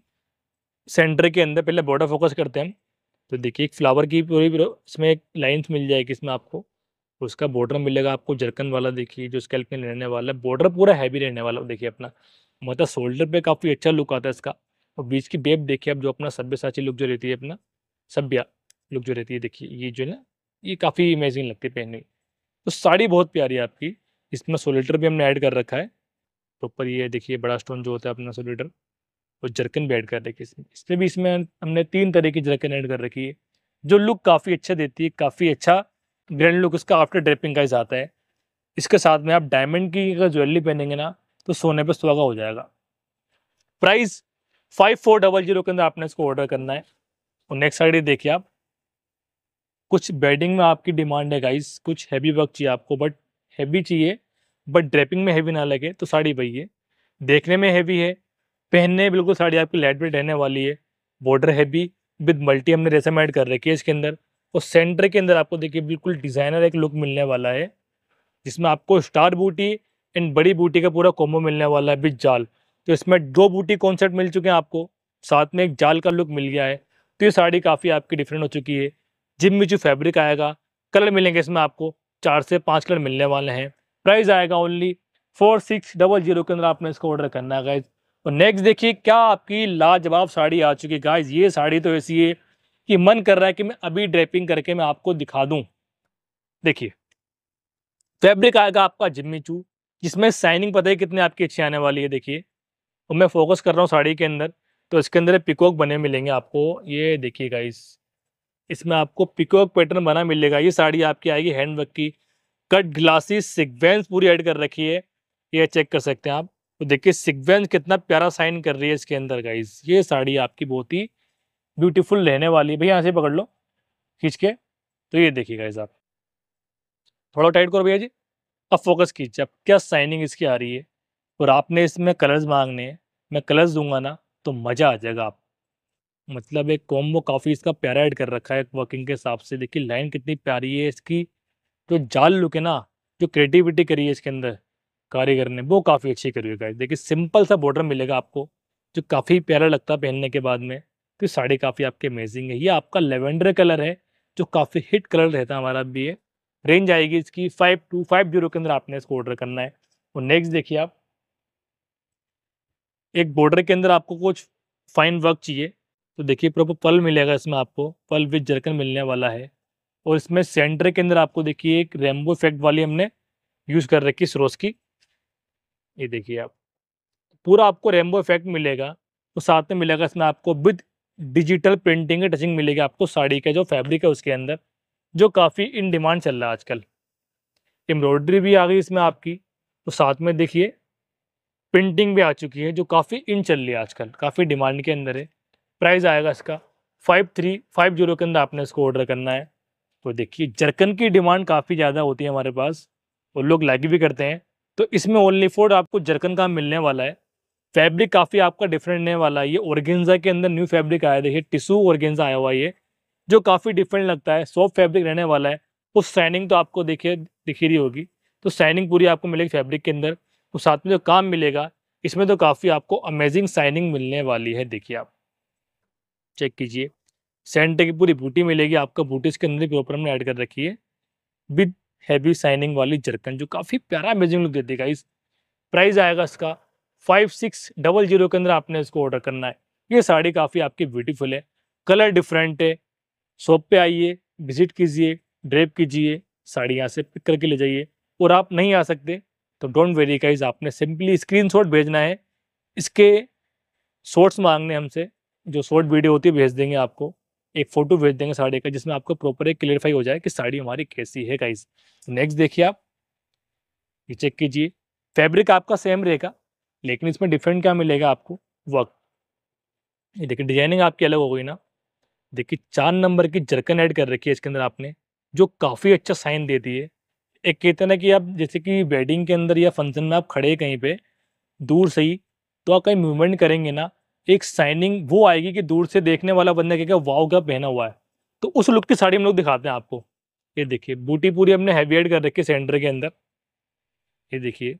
सेंटर के अंदर पहले बॉर्डर फोकस करते हैं तो देखिए एक फ्लावर की पूरी इसमें एक लाइन्स मिल जाएगी इसमें आपको उसका बॉर्डर मिलेगा आपको जरकन वाला देखिए जो स्कैल्प में रहने वाला है बॉर्डर पूरा हैवी रहने वाला देखिए अपना मतलब शोल्डर पे काफ़ी अच्छा लुक आता है इसका और बीच की बेब देखिए आप जो अपना सभ्य साची लुक जो रहती है अपना सभ्या लुक जो रहती है देखिए ये जो है ना ये काफ़ी अमेजिंग लगती है पहनने तो साड़ी बहुत प्यारी है आपकी इसमें सोलिटर भी हमने ऐड कर रखा है प्रॉपर तो ये देखिए बड़ा स्टोन जो होता है अपना सोलिटर और जर्कन भी ऐड कर रखी है इसमें भी इसमें हमने तीन तरह की जर्कन ऐड कर रखी है जो लुक काफ़ी अच्छा देती है काफ़ी अच्छा ग्रैंड लुक इसका आफ्टर ड्रेपिंग का ही आता है इसके साथ में आप डायमंड की अगर ज्वेलरी पहनेंगे ना तो सोने पर सुहागा हो जाएगा price five four double zero के अंदर आपने इसको ऑर्डर करना है और नेक्स्ट साइड देखिए आप कुछ बेडिंग में आपकी डिमांड है गाइस कुछ हैवी वर्क चाहिए आपको बट हैवी चाहिए बट ड्रेपिंग में हैवी ना लगे तो साड़ी वही है देखने में हैवी है पहनने बिल्कुल साड़ी आपकी लाइट वेट रहने वाली है बॉर्डर हैवी विद मल्टी हमने रेसम ऐड कर रखी है इसके अंदर और सेंटर के अंदर आपको देखिए बिल्कुल डिज़ाइनर एक लुक मिलने वाला है जिसमें आपको स्टार बूटी एंड बड़ी बूटी का पूरा कॉम्बो मिलने वाला है विद जाल तो इसमें दो बूटी कॉन्सेप्ट मिल चुके हैं आपको साथ में एक जाल का लुक मिल गया है तो ये साड़ी काफ़ी आपकी डिफरेंट हो चुकी है जिम में जो फैब्रिक आएगा कलर मिलेंगे इसमें आपको चार से पाँच कलर मिलने वाले हैं प्राइस आएगा only four six double zero के अंदर आपने इसको ऑर्डर करना है गाइज और नेक्स्ट देखिए क्या आपकी लाजवाब साड़ी आ चुकी है गाइज ये साड़ी तो ऐसी है कि मन कर रहा है कि मैं अभी ड्रेपिंग करके मैं आपको दिखा दूँ देखिए फैब्रिक आएगा आपका जिम्मी चू जिसमें साइनिंग पता है कितनी आपकी अच्छी आने वाली है देखिए और मैं फोकस कर रहा हूँ साड़ी के अंदर तो इसके अंदर पिकॉक बने मिलेंगे आपको ये देखिए गाइज़ इसमें आपको पिकॉक पैटर्न बना मिलेगा ये साड़ी आपकी आएगी हैंडवर्क की कट ग्लासेस सिक्वेंस पूरी ऐड कर रखी है ये चेक कर सकते हैं आप तो देखिए सिक्वेंस कितना प्यारा साइन कर रही है इसके अंदर गाइज ये साड़ी आपकी बहुत ही ब्यूटीफुल रहने वाली है भैया यहाँ से पकड़ लो खींच के तो ये देखिए गाइज आप थोड़ा टाइट करो भैया जी अब फोकस कीजिए अब क्या साइनिंग इसकी आ रही है और आपने इसमें कलर्स मांगने हैं मैं कलर्स दूंगा ना तो मज़ा आ जाएगा आप मतलब एक कॉम्बो काफ़ी इसका प्यारा ऐड कर रखा है वर्किंग के हिसाब से देखिए लाइन कितनी प्यारी है इसकी जो जाल लुक है ना जो क्रिएटिविटी करी है इसके अंदर कारीगर ने वो काफ़ी अच्छी करी है देखिए सिंपल सा बॉर्डर मिलेगा आपको जो काफ़ी प्यारा लगता है पहनने के बाद में तो साड़ी काफ़ी आपकी अमेजिंग है ये आपका लेवेंडर कलर है जो काफ़ी हिट कलर रहता है हमारा भी ये रेंज आएगी इसकी फाइव टू फाइव जीरो के अंदर आपने इसको ऑर्डर करना है और नेक्स्ट देखिए आप एक बॉर्डर के अंदर आपको कुछ फाइन वर्क चाहिए तो देखिए प्रभु पल मिलेगा इसमें आपको पल विद जर्कन मिलने वाला है और इसमें सेंटर के अंदर आपको देखिए एक रेमबो इफेक्ट वाली हमने यूज़ कर रखी सरोस की ये देखिए आप पूरा आपको रेमबो इफेक्ट मिलेगा तो साथ में मिलेगा इसमें आपको विद डिजिटल प्रिंटिंग टचिंग मिलेगी आपको साड़ी का जो फैब्रिक है उसके अंदर जो काफ़ी इन डिमांड चल रहा है आजकल एम्ब्रॉयडरी भी आ गई इसमें आपकी तो साथ में देखिए प्रिंटिंग भी आ चुकी है जो काफ़ी इन चल रही है आजकल काफ़ी डिमांड के अंदर है प्राइस आएगा इसका फाइव थ्री फाइव जीरो के अंदर आपने इसको ऑर्डर करना है तो देखिए जरकन की डिमांड काफ़ी ज़्यादा होती है हमारे पास और लोग लाइक भी करते हैं तो इसमें ओनली फोर्ड आपको जरकन का मिलने वाला है फैब्रिक काफ़ी आपका डिफरेंट रहने वाला है ये ऑर्गेंजा के अंदर न्यू फैब्रिक आया देखिए टिशू ऑर्गेंजा आया हुआ ये जो काफ़ी डिफरेंट लगता है सॉफ्ट फैब्रिक रहने वाला है उस शाइनिंग तो आपको देखिए दिखी रही होगी तो शाइनिंग पूरी आपको मिलेगी फैब्रिक के अंदर तो साथ में जो काम मिलेगा इसमें तो काफ़ी आपको अमेजिंग शाइनिंग मिलने वाली है देखिए आप चेक कीजिए सेंटर की पूरी बूटी मिलेगी आपका बूटी इसके अंदर प्रॉपर हमने ऐड कर रखी है विद हैवी साइनिंग वाली जर्कन जो काफ़ी प्यारा अमेजिंग लुक देती है इस प्राइस आएगा इसका फाइव सिक्स डबल जीरो के अंदर आपने इसको ऑर्डर करना है ये साड़ी काफ़ी आपकी ब्यूटीफुल है कलर डिफरेंट है शॉप पे आइए विजिट कीजिए ड्रेप कीजिए साड़ी यहाँ से पिक करके ले जाइए और आप नहीं आ सकते तो डोंट वेरी गाइज आपने सिंपली स्क्रीन भेजना है इसके शॉर्ट्स मांगने हमसे जो शॉर्ट वीडियो होती है भेज देंगे आपको एक फ़ोटो भेज देंगे साड़ी का जिसमें आपको प्रॉपर एक क्लियरिफाई हो जाए कि साड़ी हमारी कैसी है गाइज नेक्स्ट देखिए आप ये चेक कीजिए फैब्रिक आपका सेम रहेगा लेकिन इसमें डिफरेंट क्या मिलेगा आपको वर्क ये देखिए डिजाइनिंग आपकी अलग हो गई ना देखिए चार नंबर की जरकन ऐड कर रखी है इसके अंदर आपने जो काफ़ी अच्छा साइन दे दी है एक कहते ना कि आप जैसे कि वेडिंग के अंदर या फंक्शन में आप खड़े कहीं पे दूर से ही तो आप कहीं मूवमेंट करेंगे ना एक साइनिंग वो आएगी कि दूर से देखने वाला बंदा कहेगा वाव क्या पहना हुआ है तो उस लुक की साड़ी हम लोग दिखाते हैं आपको ये देखिए बूटी पूरी हमने हैवी एड कर रखी है सेंटर के अंदर ये देखिए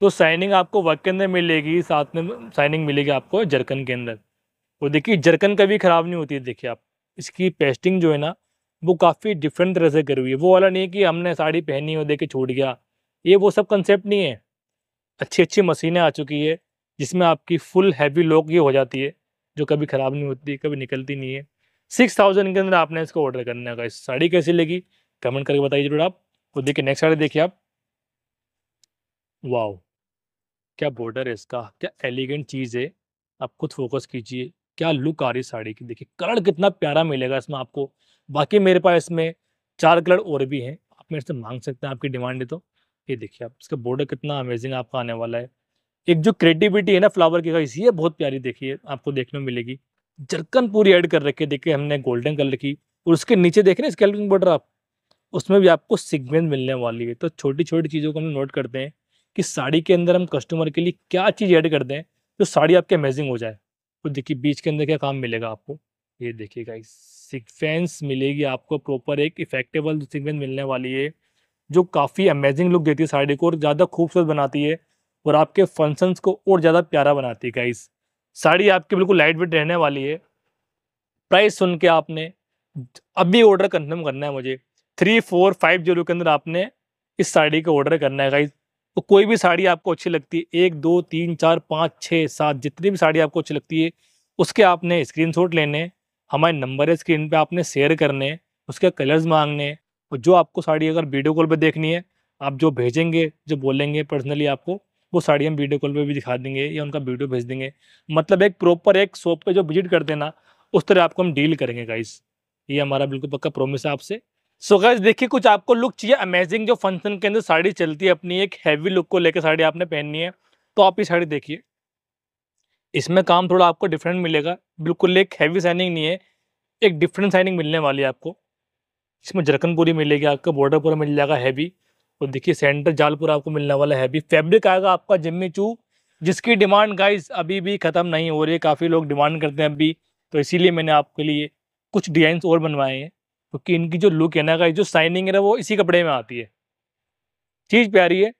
तो साइनिंग आपको वर्क के अंदर मिलेगी साथ में साइनिंग मिलेगी आपको जरकन के अंदर और देखिए जरकन कभी ख़राब नहीं होती है देखिए आप इसकी पेस्टिंग जो है ना वो काफ़ी डिफरेंट तरह से करी हुई है वो वाला नहीं कि हमने साड़ी पहनी हो देखे छूट गया ये वो सब कंसेप्ट नहीं है अच्छी अच्छी मशीनें आ चुकी है जिसमें आपकी फुल हैवी लॉक ये हो जाती है जो कभी ख़राब नहीं होती कभी निकलती नहीं है सिक्स थाउजेंड के अंदर आपने इसको ऑर्डर करने का इस साड़ी कैसी लगी कमेंट करके बताइए जरूर आप तो देखिए नेक्स्ट साड़ी देखिए आप वाओ क्या बॉर्डर है इसका क्या एलिगेंट चीज़ है आप खुद फोकस कीजिए क्या लुक आ रही साड़ी की देखिए कलर कितना प्यारा मिलेगा इसमें आपको बाकी मेरे पास इसमें चार कलर और भी हैं आप मेरे से मांग सकते हैं आपकी डिमांड है तो ये देखिए आप इसका बॉर्डर कितना अमेजिंग आपका आने वाला है एक जो क्रिएटिविटी है ना फ्लावर की गाइस ये बहुत प्यारी देखिए आपको देखने में मिलेगी जरकन पूरी ऐड कर रखी है देखिए हमने गोल्डन कलर की और उसके नीचे रहे ना स्केल्पिंग बॉर्डर आप उसमें भी आपको सिगमेंट मिलने वाली है तो छोटी छोटी चीज़ों को हम नोट करते हैं कि साड़ी के अंदर हम कस्टमर के लिए क्या चीज़ ऐड करते हैं जो तो साड़ी आपकी अमेजिंग हो जाए और तो देखिए बीच के अंदर क्या काम मिलेगा आपको ये देखिए गाइस सिक्वेंस मिलेगी आपको प्रॉपर एक इफेक्टेबल सिक्वेंस मिलने वाली है जो काफ़ी अमेजिंग लुक देती है साड़ी को और ज़्यादा खूबसूरत बनाती है और आपके फंक्शंस को और ज़्यादा प्यारा बनाती है गाइस साड़ी आपकी बिल्कुल लाइट वेट रहने वाली है प्राइस सुन के आपने अभी ऑर्डर कन्फर्म करना है मुझे थ्री फोर फाइव जीरो के अंदर आपने इस साड़ी का ऑर्डर करना है गाइज तो कोई भी साड़ी आपको अच्छी लगती है एक दो तीन चार पाँच छः सात जितनी भी साड़ी आपको अच्छी लगती है उसके आपने स्क्रीन लेने हमारे नंबर है स्क्रीन पर आपने शेयर करने उसके कलर्स मांगने और जो आपको साड़ी अगर वीडियो कॉल पर देखनी है आप जो भेजेंगे जो बोलेंगे पर्सनली आपको वो साड़ी हम वीडियो कॉल पर भी दिखा देंगे या उनका वीडियो भेज देंगे मतलब एक प्रॉपर एक शॉप पर जो विजिट करते हैं ना उस तरह आपको हम डील करेंगे गाइस ये हमारा बिल्कुल पक्का प्रोमिस है आपसे सो गाइज देखिए कुछ आपको लुक चाहिए अमेजिंग जो फंक्शन के अंदर साड़ी चलती है अपनी एक हैवी लुक को लेकर साड़ी आपने पहननी है तो आप ये साड़ी देखिए इसमें काम थोड़ा आपको डिफरेंट मिलेगा बिल्कुल एक हैवी साइनिंग नहीं है एक डिफरेंट साइनिंग मिलने वाली है आपको इसमें जरकनपुरी मिलेगी आपका बॉर्डर पूरा मिल जाएगा हैवी तो देखिए सेंटर जालपुर आपको मिलने वाला है अभी फैब्रिक आएगा आपका जिम्मी चू जिसकी डिमांड गाइस अभी भी ख़त्म नहीं हो रही है काफ़ी लोग डिमांड करते हैं अभी तो इसीलिए मैंने आपके लिए कुछ डिज़ाइंस और बनवाए हैं क्योंकि तो इनकी जो लुक है ना गाइस जो शाइनिंग है ना वो इसी कपड़े में आती है चीज़ प्यारी है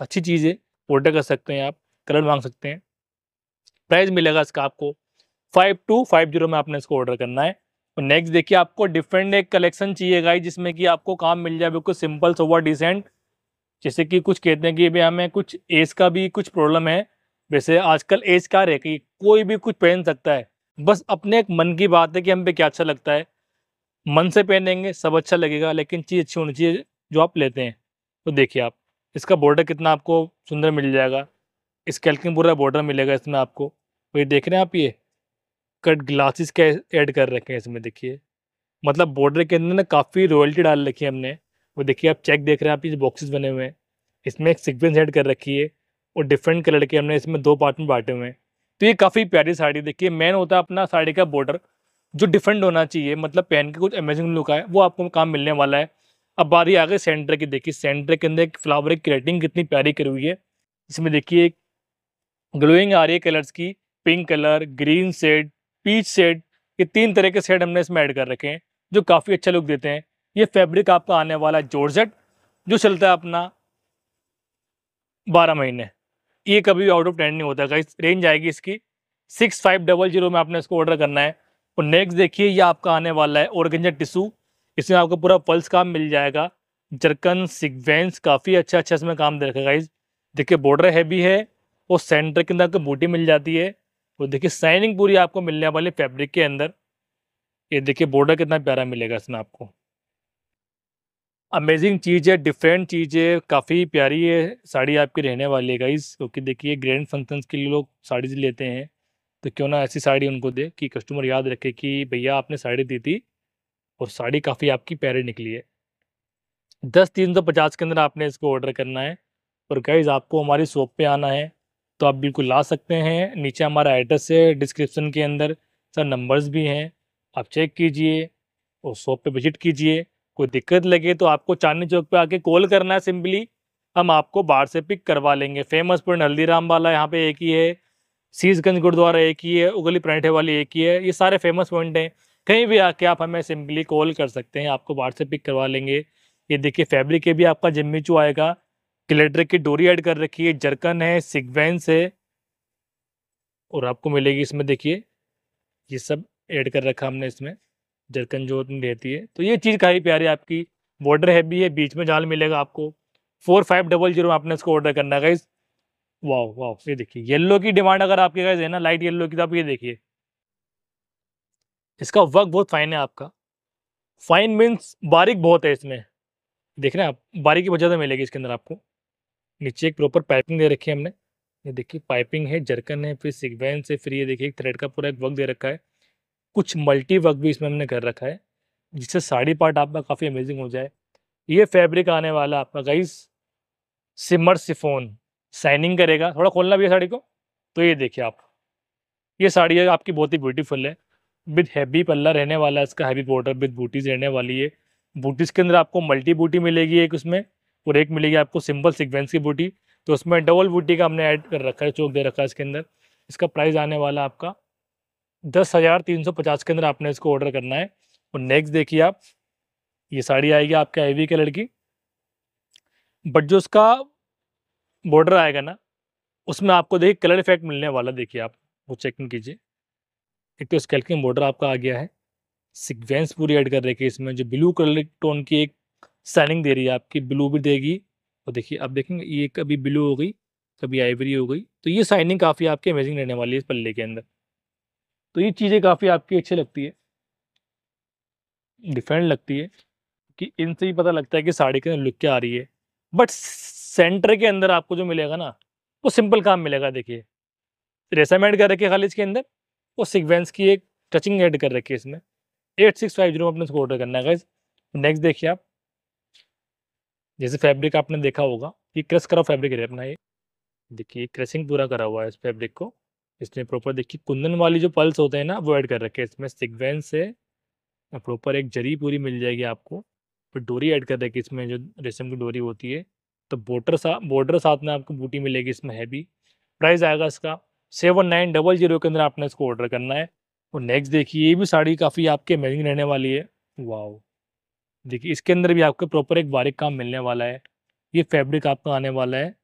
अच्छी चीज़ है ऑर्डर कर सकते हैं आप कलर मांग सकते हैं प्राइस मिलेगा इसका आपको फाइव टू फाइव जीरो में आपने इसको ऑर्डर करना है और नेक्स्ट देखिए आपको डिफरेंट एक कलेक्शन चाहिए गाइस जिसमें कि आपको काम मिल जाए बिल्कुल सिंपल सोवा डिसेंट जैसे कि कुछ कहते हैं कि भाई हमें कुछ एज का भी कुछ प्रॉब्लम है वैसे आजकल एज का रहे कि कोई भी कुछ पहन सकता है बस अपने एक मन की बात है कि हम पे क्या अच्छा लगता है मन से पहनेंगे सब अच्छा लगेगा लेकिन चीज़ अच्छी होनी चाहिए जो आप लेते हैं तो देखिए आप इसका बॉर्डर कितना आपको सुंदर मिल जाएगा स्केल्किंग पूरा बॉर्डर मिलेगा इसमें आपको तो ये देख रहे हैं आप ये कट ग्लासेस के ऐड कर रखे हैं इसमें देखिए मतलब बॉर्डर के अंदर ना काफ़ी रॉयल्टी डाल रखी है हमने वो देखिए आप चेक देख रहे हैं आप ये बॉक्सेस बने हुए हैं इसमें एक सिक्वेंस ऐड कर रखी है और डिफरेंट कलर के हमने इसमें दो पार्ट में बांटे हुए हैं तो ये काफ़ी प्यारी साड़ी देखिए मेन होता है अपना साड़ी का बॉर्डर जो डिफरेंट होना चाहिए मतलब पहन के कुछ अमेजिंग लुक आए वो आपको काम मिलने वाला है अब बारी आ गई सेंटर की देखिए सेंटर के अंदर एक फ्लावर की क्रेटिंग कितनी प्यारी करी हुई है इसमें देखिए एक ग्लोइंग आ रही है कलर्स की pink colour green shade peach shade ये तीन तरह के सेड हमने इसमें ऐड कर रखे हैं जो काफ़ी अच्छा लुक देते हैं ये फैब्रिक आपका आने वाला है जॉर्जेट जो चलता है अपना बारह महीने ये कभी भी आउट ऑफ ट्रेंड नहीं होता है रेंज आएगी इसकी सिक्स फाइव डबल जीरो में आपने इसको ऑर्डर करना है और नेक्स्ट देखिए ये आपका आने वाला है ऑर्गेंजा टिशू इसमें आपको पूरा पल्स काम मिल जाएगा जरकन सिक्वेंस काफ़ी अच्छा अच्छा इसमें काम दे रखा गाइज देखिए बॉर्डर हैवी है और सेंटर के अंदर आपको बूटी मिल जाती है और देखिए साइनिंग पूरी आपको मिलने वाली फैब्रिक के अंदर ये देखिए बॉर्डर कितना प्यारा मिलेगा इसमें आपको अमेजिंग चीज़ है डिफरेंट चीज़ है काफ़ी प्यारी है साड़ी आपकी रहने वाली है गाइस क्योंकि देखिए ग्रैंड फंक्शंस के लिए लोग साड़ीज लेते हैं तो क्यों ना ऐसी साड़ी उनको दे कि कस्टमर याद रखे कि भैया आपने साड़ी दी थी और साड़ी काफ़ी आपकी प्यारी निकली है दस तीन सौ पचास के अंदर आपने इसको ऑर्डर करना है और गाइज आपको हमारी शॉप पर आना है तो आप बिल्कुल ला सकते हैं नीचे हमारा एड्रेस है डिस्क्रिप्शन के अंदर सर नंबर्स भी हैं आप चेक कीजिए और शॉप पर विजिट कीजिए कोई दिक्कत लगे तो आपको चांदनी चौक पे आके कॉल करना है सिंपली हम आपको बाहर से पिक करवा लेंगे फेमस पॉइंट हल्दीराम वाला यहाँ पे एक ही है सीसगंज गुरुद्वारा एक ही है उगली पराठे वाली एक ही है ये सारे फेमस पॉइंट हैं कहीं भी आके आप हमें सिंपली कॉल कर सकते हैं आपको बाहर से पिक करवा लेंगे ये देखिए फैब्रिक के भी आपका जिम्मीचू आएगा क्लेटर की डोरी ऐड कर रखी है जरकन है सिग्वेंस है और आपको मिलेगी इसमें देखिए ये सब ऐड कर रखा हमने इसमें जरकन जो रहती है तो ये चीज़ काफ़ी प्यारी आपकी बॉर्डर हैवी है बीच में जाल मिलेगा आपको फोर फाइव डबल जीरो में आपने इसको ऑर्डर करना है वाओ वाह वाह ये देखिए येलो की डिमांड अगर आपके गाइज है ना लाइट येलो की तो आप ये देखिए इसका वर्क बहुत फाइन है आपका फाइन मीन्स बारीक बहुत है इसमें देख रहे हैं आप बारीकी बहुत ज़्यादा मिलेगी इसके अंदर आपको नीचे एक प्रॉपर पाइपिंग दे रखी है हमने ये देखिए पाइपिंग है जरकन है फिर सिक्वेंस है फिर ये देखिए एक थ्रेड का पूरा एक वर्क दे रखा है कुछ मल्टी वर्क भी इसमें हमने कर रखा है जिससे साड़ी पार्ट आपका काफ़ी अमेजिंग हो जाए ये फैब्रिक आने वाला आपका गाइस सिमर सिफोन साइनिंग करेगा थोड़ा खोलना भी है साड़ी को तो ये देखिए आप ये साड़ी है आपकी बहुत ही ब्यूटीफुल है विद हैवी पल्ला रहने वाला है इसका हैवी बॉर्डर विद बूटीज रहने वाली है बूटीज के अंदर आपको मल्टी बूटी मिलेगी एक उसमें और एक मिलेगी आपको सिंपल सिक्वेंस की बूटी तो उसमें डबल बूटी का हमने ऐड कर रखा है चौक दे रखा है इसके अंदर इसका प्राइस आने वाला आपका दस हज़ार तीन सौ पचास के अंदर आपने इसको ऑर्डर करना है और नेक्स्ट देखिए आप ये साड़ी आएगी आपके आईवी कलर की बट जो उसका बॉर्डर आएगा ना उसमें आपको देखिए कलर इफेक्ट मिलने वाला देखिए आप वो चेकिंग कीजिए एक तो स्केल्किंग बॉर्डर आपका आ गया है सिक्वेंस पूरी ऐड कर रखी है इसमें जो ब्लू कलर टोन की एक साइनिंग दे रही है आपकी ब्लू भी देगी और देखिए आप देखेंगे ये कभी ब्लू हो गई कभी आइवरी हो गई तो ये साइनिंग काफ़ी आपकी अमेजिंग रहने वाली है इस पल्ले के अंदर तो ये चीज़ें काफ़ी आपकी अच्छी लगती है डिफरेंट लगती है कि इनसे ही पता लगता है कि साड़ी के लुक क्या आ रही है बट सेंटर के अंदर आपको जो मिलेगा ना वो सिंपल काम मिलेगा देखिए रेसम एड कर रखी है खाली इसके अंदर वो सिक्वेंस की एक टचिंग ऐड कर रखी है इसमें एट सिक्स फाइव जीरो में अपने उसको ऑर्डर करना है नेक्स्ट देखिए आप जैसे फैब्रिक आपने देखा होगा ये क्रस करा फैब्रिक है अपना ये देखिए क्रसिंग पूरा करा हुआ है इस फैब्रिक को इसने प्रॉपर देखिए कुंदन वाली जो पल्स होते हैं ना वो ऐड कर रखे हैं इसमें सिक्वेंस है प्रॉपर एक जरी पूरी मिल जाएगी आपको फिर डोरी ऐड कर रखी इसमें जो रेशम की डोरी होती है तो बॉर्डर सा बॉर्डर साथ में आपको बूटी मिलेगी इसमें हैवी प्राइस आएगा इसका सेवन नाइन डबल जीरो के अंदर आपने इसको ऑर्डर करना है और नेक्स्ट देखिए ये भी साड़ी काफ़ी आपके अमेजिंग रहने वाली है वाह देखिए इसके अंदर भी आपको प्रॉपर एक बारीक काम मिलने वाला है ये फैब्रिक आपका आने वाला है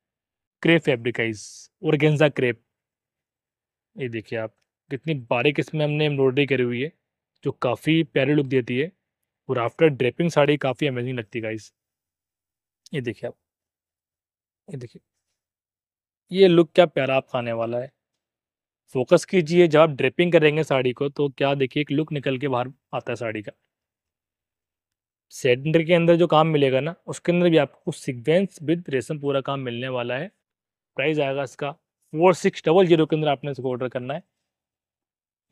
क्रेप फैब्रिकाइज और गेंजा क्रेप ये देखिए आप कितनी बारीक इसमें हमने एम्ब्रॉयडरी करी हुई है जो काफ़ी प्यारी लुक देती है और आफ्टर ड्रेपिंग साड़ी काफ़ी अमेजिंग लगती है इस ये देखिए आप ये देखिए ये लुक क्या प्यारा आप खाने वाला है फोकस कीजिए जब आप ड्रेपिंग करेंगे साड़ी को तो क्या देखिए एक लुक निकल के बाहर आता है साड़ी का सेंटर के अंदर जो काम मिलेगा ना उसके अंदर भी आपको सिक्वेंस विद रेशम पूरा काम मिलने वाला है प्राइस आएगा इसका फोर सिक्स डबल जीरो के अंदर आपने इसको ऑर्डर करना है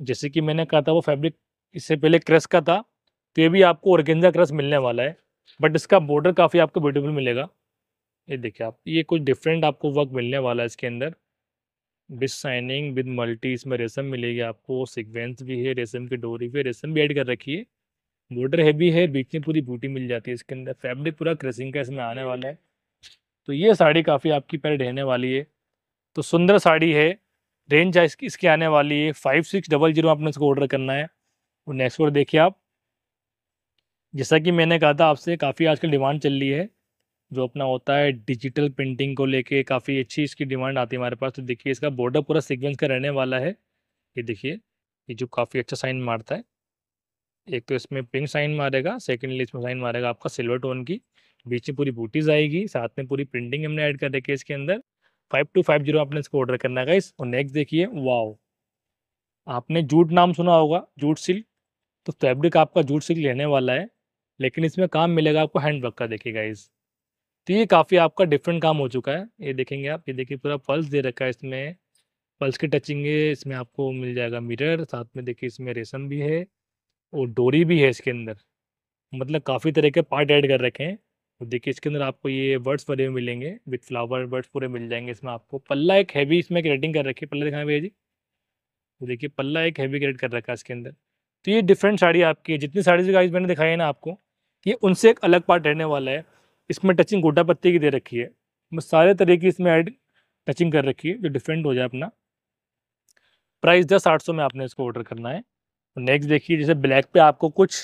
जैसे कि मैंने कहा था वो फैब्रिक इससे पहले क्रश का था तो ये भी आपको ऑर्गेंजा क्रश मिलने वाला है बट इसका बॉर्डर काफ़ी आपको ब्यूटीफुल मिलेगा ये देखिए आप ये कुछ डिफरेंट आपको वर्क मिलने वाला है इसके अंदर विद शाइनिंग विद मल्टी इसमें रेशम मिलेगी आपको सिक्वेंस भी है रेशम की डोरी भी रेशम भी ऐड कर रखी है बॉर्डर हैवी है बीच में पूरी बूटी मिल जाती है इसके अंदर फैब्रिक पूरा क्रेसिंग का इसमें आने वाला है तो ये साड़ी काफ़ी आपकी पैर रहने वाली है तो सुंदर साड़ी है रेंज इसकी इसकी आने वाली है फाइव सिक्स डबल जीरो आपने इसको ऑर्डर करना है और नेक्स्ट वर्ड देखिए आप जैसा कि मैंने कहा था आपसे काफ़ी आजकल डिमांड चल रही है जो अपना होता है डिजिटल प्रिंटिंग को लेके काफ़ी अच्छी इसकी डिमांड आती है हमारे पास तो देखिए इसका बॉर्डर पूरा सिक्वेंस का रहने वाला है ये देखिए ये जो काफ़ी अच्छा साइन मारता है एक तो इसमें पिंक साइन मारेगा सेकेंडली इसमें साइन मारेगा आपका सिल्वर टोन की बीच में पूरी बूटीज आएगी साथ में पूरी प्रिंटिंग हमने ऐड कर रखी है इसके अंदर फाइव टू फाइव जीरो आपने इसको ऑर्डर करना है इस और नेक्स्ट देखिए वाओ आपने जूट नाम सुना होगा जूट सिल्क तो फैब्रिक आपका जूट सिल्क लेने वाला है लेकिन इसमें काम मिलेगा आपको हैंडवर्क का देखिएगा इस तो ये काफ़ी आपका डिफरेंट काम हो चुका है ये देखेंगे आप ये देखिए पूरा पल्स दे रखा है इसमें पल्स की टचिंग है इसमें आपको मिल जाएगा मिरर साथ में देखिए इसमें रेशम भी है और डोरी भी है इसके अंदर मतलब काफ़ी तरह के पार्ट ऐड कर रखे हैं तो देखिए इसके अंदर आपको ये वर्ड्स भरे हुए मिलेंगे विथ फ्लावर वर्ड्स पूरे मिल जाएंगे इसमें आपको पल्ला एक हैवी इसमें रेटिंग कर रखी है पल्ला दिखाएं भैया जी तो देखिए पल्ला एक हैवी ग्रेड कर रखा है इसके अंदर तो ये डिफरेंट साड़ी आपकी जितनी साड़ी जो गाइज मैंने दिखाई है ना आपको ये उनसे एक अलग पार्ट रहने वाला है इसमें टचिंग गोटा पत्ती की दे रखी है मैं मतलब सारे तरह की इसमें ऐड टचिंग कर रखी है जो डिफरेंट हो जाए अपना प्राइस दस आठ सौ में आपने इसको ऑर्डर करना है नेक्स्ट तो देखिए जैसे ब्लैक पे आपको कुछ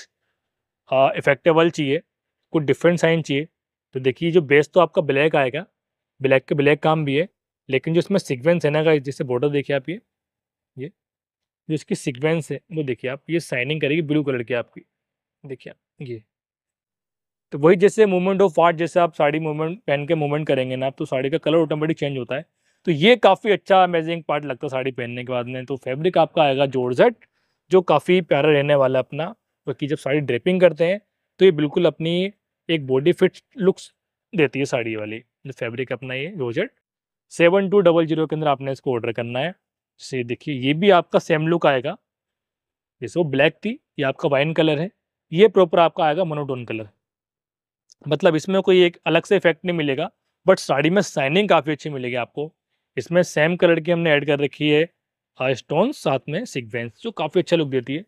इफेक्टेबल चाहिए कुछ डिफरेंट साइन चाहिए तो देखिए जो बेस तो आपका ब्लैक आएगा ब्लैक के ब्लैक काम भी है लेकिन जो इसमें सिक्वेंस है ना का जैसे बॉर्डर देखिए आप ये ये जो इसकी सिक्वेंस है वो देखिए आप ये साइनिंग करेगी ब्लू कलर की आपकी देखिए आप ये तो वही जैसे मूवमेंट ऑफ आर्ट जैसे आप साड़ी मूवमेंट पहन के मूवमेंट करेंगे ना आप तो साड़ी का कलर ऑटोमेटिक चेंज होता है तो ये काफ़ी अच्छा अमेजिंग पार्ट लगता है साड़ी पहनने के बाद में तो फैब्रिक आपका आएगा जोरजेट जो काफ़ी प्यारा रहने वाला अपना क्योंकि जब साड़ी ड्रेपिंग करते हैं तो ये बिल्कुल अपनी एक बॉडी फिट लुक्स देती है साड़ी वाली जो फैब्रिक अपना ये रोजेट सेवन टू डबल जीरो के अंदर आपने इसको ऑर्डर करना है जैसे देखिए ये भी आपका सेम लुक आएगा जैसे वो ब्लैक थी ये आपका वाइन कलर है ये प्रॉपर आपका आएगा मोनोटोन कलर मतलब इसमें कोई एक अलग से इफेक्ट नहीं मिलेगा बट साड़ी में साइनिंग काफ़ी अच्छी मिलेगी आपको इसमें सेम कलर की हमने ऐड कर रखी है स्टोन साथ में सिक्वेंस जो काफ़ी अच्छा लुक देती है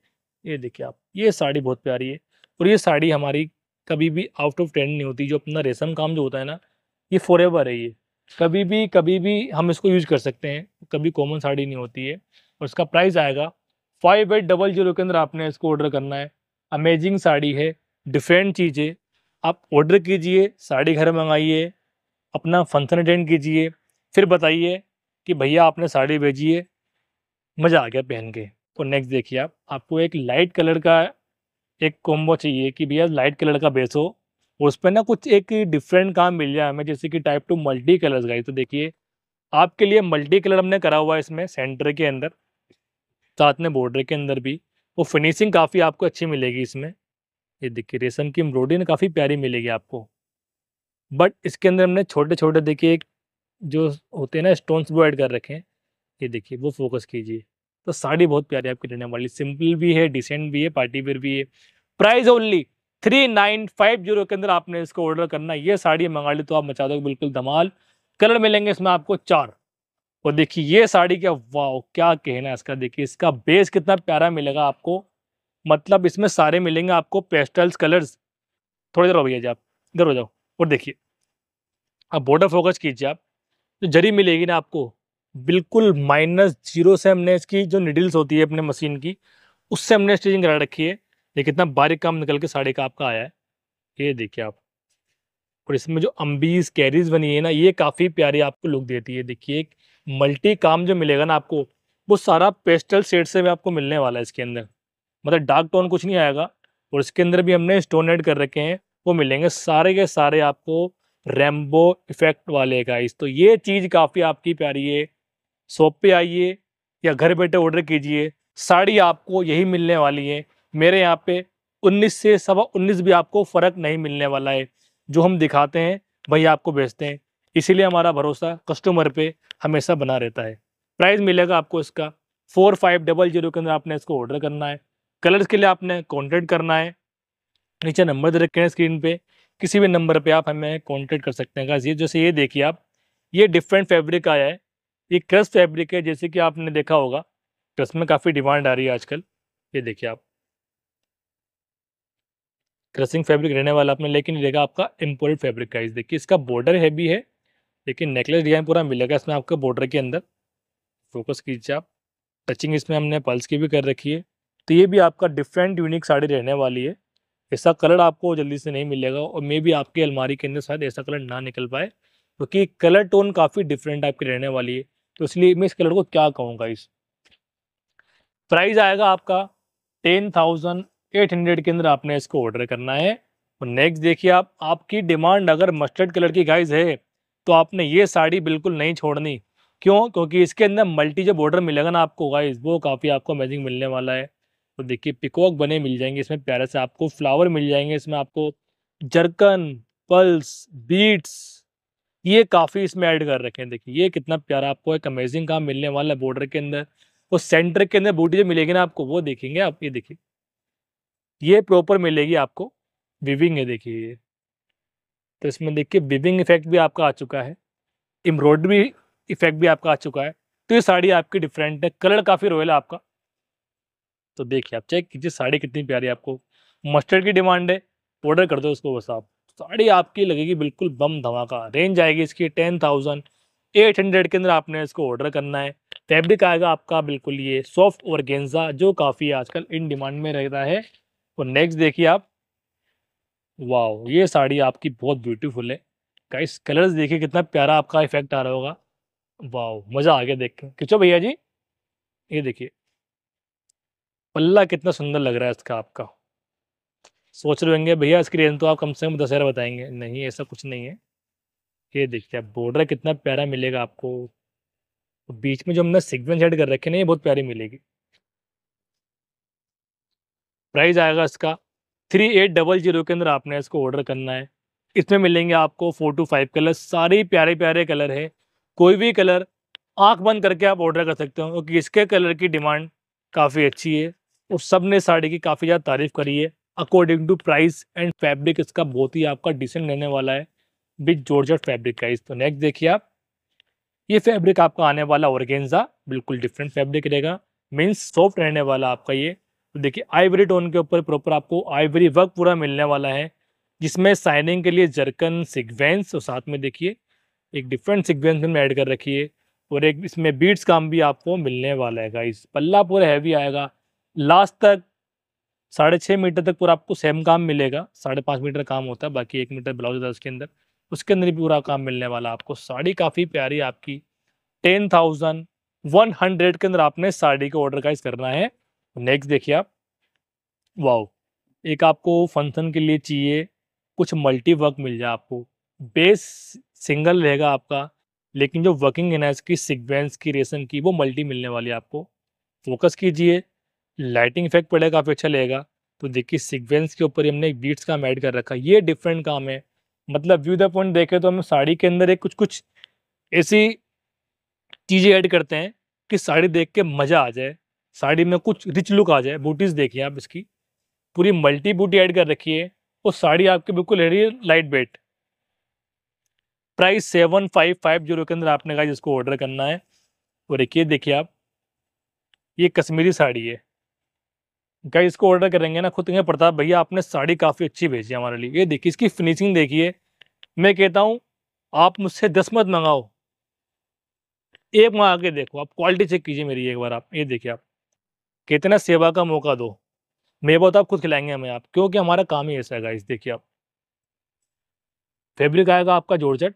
ये देखिए आप ये साड़ी बहुत प्यारी है और ये साड़ी हमारी कभी भी आउट ऑफ ट्रेंड नहीं होती जो अपना रेशम काम जो होता है ना ये फॉर है ये कभी भी कभी भी हम इसको यूज कर सकते हैं कभी कॉमन साड़ी नहीं होती है और इसका प्राइस आएगा फाइव एट डबल जीरो के अंदर आपने इसको ऑर्डर करना है अमेजिंग साड़ी है डिफरेंट चीज़ें आप ऑर्डर कीजिए साड़ी घर मंगाइए अपना फंक्शन अटेंड कीजिए फिर बताइए कि भैया आपने साड़ी भेजी है मज़ा आ गया पहन के और नेक्स्ट देखिए आप आपको एक लाइट कलर का एक कोम्बो चाहिए कि भैया लाइट कलर का बेस हो उस पर ना कुछ एक डिफरेंट काम मिल जाए हमें जैसे कि type two multi colours guys तो देखिए आपके लिए मल्टी कलर हमने करा हुआ है इसमें सेंटर के अंदर साथ में बॉर्डर के अंदर भी वो फिनिशिंग काफ़ी आपको अच्छी मिलेगी इसमें ये देखिए रेशम की एम्ब्रॉयडरी ना काफ़ी प्यारी मिलेगी आपको बट इसके अंदर हमने छोटे छोटे देखिए जो होते हैं ना स्टोन्स वो ऐड कर रखे हैं ये देखिए वो फोकस कीजिए तो साड़ी बहुत प्यारी आपकी रहने वाली सिंपल भी है डिसेंट भी है पार्टी वेयर भी है price only three nine five zero के अंदर आपने इसको ऑर्डर करना ये साड़ी मंगा ली तो आप मचा दो बिल्कुल धमाल कलर मिलेंगे इसमें आपको चार और देखिए ये साड़ी क्या वाह क्या कहना है इसका देखिए इसका बेस कितना प्यारा मिलेगा आपको मतलब इसमें सारे मिलेंगे आपको पेस्टल्स कलर्स थोड़ी देर हो भैया जी आप इधर हो जाओ और देखिए आप बॉर्डर फोकस कीजिए आप जो जरी मिलेगी ना आपको बिल्कुल माइनस जीरो से हमने इसकी जो निडल्स होती है अपने मशीन की उससे हमने स्टिचिंग करा रखी है लेकिन इतना बारीक काम निकल के साड़ी का आपका आया है ये देखिए आप और इसमें जो अम्बीज कैरीज बनी है ना ये काफ़ी प्यारी आपको लुक देती है देखिए एक मल्टी काम जो मिलेगा ना आपको वो सारा पेस्टल शेड से भी आपको मिलने वाला है इसके अंदर मतलब डार्क टोन कुछ नहीं आएगा और इसके अंदर भी हमने स्टोन एड कर रखे हैं वो मिलेंगे सारे के सारे आपको रेम्बो इफेक्ट वाले इस तो ये चीज़ काफ़ी आपकी प्यारी है शॉप पे आइए या घर बैठे ऑर्डर कीजिए साड़ी आपको यही मिलने वाली है मेरे यहाँ पे 19 से सवा उन्नीस भी आपको फ़र्क नहीं मिलने वाला है जो हम दिखाते हैं वही आपको बेचते हैं इसीलिए हमारा भरोसा कस्टमर पे हमेशा बना रहता है प्राइस मिलेगा आपको इसका फोर फाइव डबल जीरो के अंदर आपने इसको ऑर्डर करना है कलर्स के लिए आपने कॉन्टेक्ट करना है नीचे नंबर दे रखे हैं स्क्रीन पे किसी भी नंबर पे आप हमें कॉन्टेक्ट कर सकते हैं गाइस ये जैसे ये देखिए आप ये डिफरेंट फैब्रिक आया है ये क्रस्ट फैब्रिक है जैसे कि आपने देखा होगा क्रस्ट में काफ़ी डिमांड आ रही है आजकल ये देखिए आप क्रसिंग फैब्रिक रहने वाला आपने लेकिन ये देखा आपका इम्पोर्टेड फैब्रिक का इस देखिए इसका बॉर्डर हैवी है लेकिन नेकलेस डिजाइन पूरा मिलेगा इसमें आपके बॉर्डर के अंदर फोकस कीजिए आप टचिंग इसमें हमने पल्स की भी कर रखी है तो ये भी आपका डिफरेंट यूनिक साड़ी रहने वाली है ऐसा कलर आपको जल्दी से नहीं मिलेगा और मे भी आपकी अलमारी के अंदर शायद ऐसा कलर ना निकल पाए क्योंकि तो कलर टोन काफ़ी डिफरेंट टाइप की रहने वाली है तो इसलिए मैं इस कलर को क्या कहूँगा इस प्राइस आएगा आपका टेन थाउजेंड एट हंड्रेड के अंदर आपने इसको ऑर्डर करना है और नेक्स्ट देखिए आप आपकी डिमांड अगर मस्टर्ड कलर की गाइज है तो आपने ये साड़ी बिल्कुल नहीं छोड़नी क्यों क्योंकि इसके अंदर मल्टी जो बॉर्डर मिलेगा ना आपको गाइज वो काफ़ी आपको अमेजिंग मिलने वाला है तो देखिए पिकॉक बने मिल जाएंगे इसमें प्यारे से आपको फ्लावर मिल जाएंगे इसमें आपको जरकन पल्स बीट्स ये काफ़ी इसमें ऐड कर रखे हैं देखिए ये कितना प्यारा आपको एक अमेजिंग काम मिलने वाला है बॉर्डर के अंदर वो सेंटर के अंदर बूटी जो मिलेगी ना आपको वो देखेंगे आप ये देखिए ये प्रॉपर मिलेगी आपको विविंग है देखिए ये तो इसमें देखिए विविंग इफेक्ट भी आपका आ चुका है एम्ब्रॉयडरी इफेक्ट भी आपका आ चुका है तो ये साड़ी आपकी डिफरेंट है कलर काफ़ी रॉयल है आपका तो देखिए आप चेक कीजिए साड़ी कितनी प्यारी आपको मस्टर्ड की डिमांड है ऑर्डर कर दो उसको बस आप साड़ी आपकी लगेगी बिल्कुल बम धमाका रेंज आएगी इसकी टेन थाउजेंड एट हंड्रेड के अंदर आपने इसको ऑर्डर करना है फैब्रिक आएगा आपका बिल्कुल ये सॉफ्ट और गेंजा जो काफ़ी आजकल इन डिमांड में रहता है और नेक्स्ट देखिए आप वाह ये साड़ी आपकी बहुत ब्यूटीफुल है गाइस कलर्स देखिए कितना प्यारा आपका इफेक्ट आ रहा होगा वाह मज़ा आ गया देख के भैया जी ये देखिए पल्ला कितना सुंदर लग रहा है इसका आपका सोच रहे होंगे भैया इसकी रेंज तो आप कम से कम दस हज़ार बताएंगे नहीं ऐसा कुछ नहीं है ये देखिए आप बॉर्डर कितना प्यारा मिलेगा आपको तो बीच में जो हमने सिग्वेंस एड कर रखे ना ये बहुत प्यारी मिलेगी प्राइस आएगा इसका थ्री एट डबल जीरो के अंदर आपने इसको ऑर्डर करना है इसमें मिलेंगे आपको फोर टू फाइव कलर सारे प्यारे प्यारे कलर है कोई भी कलर आंख बंद करके आप ऑर्डर कर सकते हो क्योंकि इसके कलर की डिमांड काफ़ी अच्छी है और सब ने साड़ी की काफ़ी ज़्यादा तारीफ़ करी है according to price and fabric इसका बहुत ही आपका डिसेंट रहने वाला है विद जॉर्ज फैब्रिक का इस तो नेक्स्ट देखिए आप ये फैब्रिक आपका आने वाला ऑर्गेंजा बिल्कुल डिफरेंट फैब्रिक रहेगा मीन्स सॉफ्ट रहने वाला आपका ये तो देखिए आइवरी टोन के ऊपर प्रॉपर आपको आइवरी वर्क पूरा मिलने वाला है जिसमें साइनिंग के लिए जरकन सिक्वेंस और साथ में देखिए एक डिफरेंट सिक्वेंस में ऐड कर रखी है और एक इसमें बीट्स काम भी आपको मिलने वाला है गाइस पल्ला पूरा हैवी आएगा लास्ट तक साढ़े छः मीटर तक पूरा आपको सेम काम मिलेगा साढ़े पाँच मीटर काम होता है बाकी एक मीटर ब्लाउज होता है उसके अंदर उसके अंदर भी पूरा काम मिलने वाला आपको साड़ी काफ़ी प्यारी आपकी टेन थाउजेंड वन हंड्रेड के अंदर आपने साड़ी को ऑर्डर काइज करना है नेक्स्ट देखिए आप वाओ एक आपको फंक्शन के लिए चाहिए कुछ मल्टी वर्क मिल जाए आपको बेस सिंगल रहेगा आपका लेकिन जो वर्किंग है ना इसकी सिक्वेंस की रेशन की वो मल्टी मिलने वाली है आपको फोकस कीजिए लाइटिंग इफेक्ट पड़ेगा काफ़ी अच्छा लगेगा तो देखिए सीक्वेंस के ऊपर ही हमने एक बीट्स काम ऐड कर रखा है ये डिफरेंट काम है मतलब व्यू द पॉइंट देखें तो हम साड़ी के अंदर एक कुछ कुछ ऐसी चीज़ें ऐड करते हैं कि साड़ी देख के मज़ा आ जाए साड़ी में कुछ रिच लुक आ जाए बूटीज़ देखिए आप इसकी पूरी मल्टी बूटी ऐड कर रखी है और साड़ी आपकी बिल्कुल है light weight price seven five five zero के अंदर आपने कहा जिसको ऑर्डर करना है और देखिए देखिए आप ये कश्मीरी साड़ी है गई इसको ऑर्डर करेंगे ना खुद कहेंगे प्रताप भैया आपने साड़ी काफ़ी अच्छी भेजी है हमारे लिए ये देखिए इसकी फिनिशिंग देखिए मैं कहता हूँ आप मुझसे दस मत मंगाओ एक मंगा के देखो आप क्वालिटी चेक कीजिए मेरी एक बार आप ये देखिए आप कहते ना सेवा का मौका दो मेरे बहुत आप खुद खिलाएंगे हमें आप क्योंकि हमारा काम ही ऐसा है गाइस देखिए आप फैब्रिक आएगा आपका जोड़चट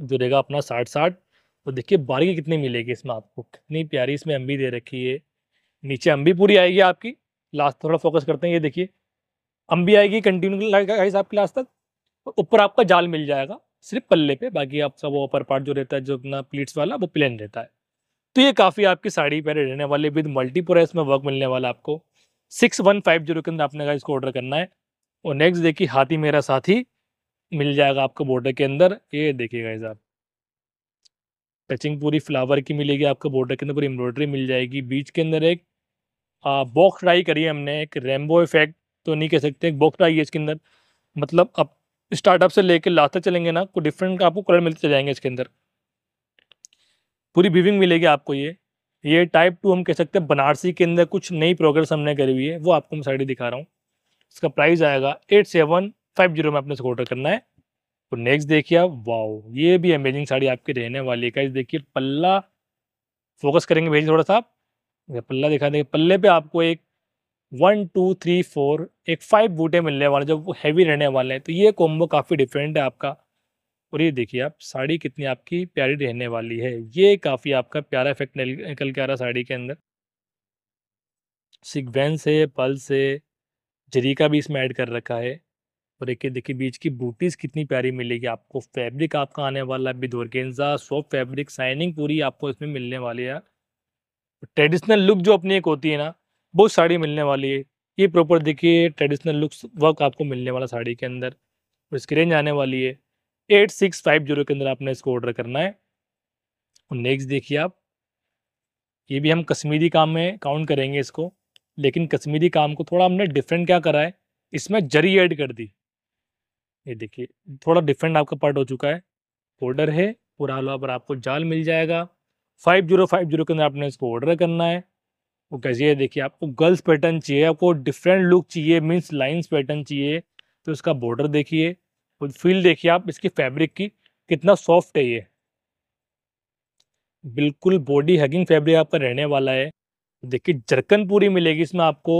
जो रहेगा अपना साठ साठ और तो देखिए बारीकी कितनी मिलेगी इसमें आपको कितनी प्यारी इसमें अम्बी दे रखी है नीचे अम्बी पूरी आएगी आपकी लास्ट थोड़ा फोकस करते हैं ये देखिए अम्बी आएगी कंटिन्यू लगेगा गाइस आपकी लास्ट तक और ऊपर आपका जाल मिल जाएगा सिर्फ पल्ले पे बाकी आपका वो अपर पार्ट जो रहता है जो अपना प्लीट्स वाला वो प्लेन रहता है तो ये काफ़ी आपकी साड़ी पहले रहने वाले विद मल्टीपुरा इसमें वर्क मिलने वाला आपको सिक्स वन फाइव जीरो के अंदर आपने इसको ऑर्डर करना है और नेक्स्ट देखिए हाथी मेरा साथी मिल जाएगा आपको बॉर्डर के अंदर ये देखिएगा इस आप टचिंग पूरी फ्लावर की मिलेगी आपको बॉर्डर के अंदर पूरी एम्ब्रॉयडरी मिल जाएगी बीच के अंदर एक बॉक्स ट्राई करी है हमने एक रेमबो इफेक्ट तो नहीं कह सकते एक बॉक्स ट्राई है इसके अंदर मतलब अब स्टार्टअप से लेकर लास्ट तक चलेंगे ना कोई डिफरेंट आपको कलर मिलते चले जाएंगे इसके अंदर पूरी बिविंग मिलेगी आपको ये ये टाइप टू हम कह सकते हैं बनारसी के अंदर कुछ नई प्रोग्रेस हमने करी हुई है वो आपको मैं साड़ी दिखा रहा हूँ इसका प्राइस आएगा एट सेवन फाइव जीरो में आपने इसको ऑर्डर करना है तो नेक्स्ट देखिए आप वाओ ये भी अमेजिंग साड़ी आपकी रहने वाली है का देखिए पल्ला फोकस करेंगे भेजिए थोड़ा सा आप पल्ला दिखा देंगे पल्ले पे आपको एक वन टू थ्री फोर एक फाइव बूटे मिलने वाले जो हैवी रहने वाले हैं तो ये कॉम्बो काफ़ी डिफरेंट है आपका और ये देखिए आप साड़ी कितनी आपकी प्यारी रहने वाली है ये काफ़ी आपका प्यारा इफेक्ट निकल के आ रहा साड़ी के अंदर सिक्वेंस है पल्स है जरीका भी इसमें ऐड कर रखा है और एक देखिए बीच की बूटीज़ कितनी प्यारी मिलेगी आपको फैब्रिक आपका आने वाला है बिदोरगेंजा सॉफ्ट फैब्रिक साइनिंग पूरी आपको इसमें मिलने वाली है ट्रेडिशनल लुक जो अपनी एक होती है ना वो साड़ी मिलने वाली है ये प्रॉपर देखिए ट्रेडिशनल लुक्स वर्क आपको मिलने वाला साड़ी के अंदर और इसकी रेंज आने वाली है एट सिक्स फाइव जीरो के अंदर आपने इसको ऑर्डर करना है और नेक्स्ट देखिए आप ये भी हम कश्मीरी काम में काउंट करेंगे इसको लेकिन कश्मीरी काम को थोड़ा हमने डिफरेंट क्या करा है इसमें जरी ऐड कर दी ये देखिए थोड़ा डिफरेंट आपका पार्ट हो चुका है ऑर्डर है पूरा हलवा पर आपको जाल मिल जाएगा फाइव जीरो फाइव जीरो के अंदर आपने इसको ऑर्डर करना है वो कैसे देखिए आपको गर्ल्स पैटर्न चाहिए आपको डिफरेंट लुक चाहिए मीन्स लाइन्स पैटर्न चाहिए तो इसका बॉर्डर देखिए और फील देखिए आप इसकी फैब्रिक की कितना सॉफ्ट है ये बिल्कुल बॉडी हगिंग फैब्रिक आपका रहने वाला है देखिए जरकन पूरी मिलेगी इसमें आपको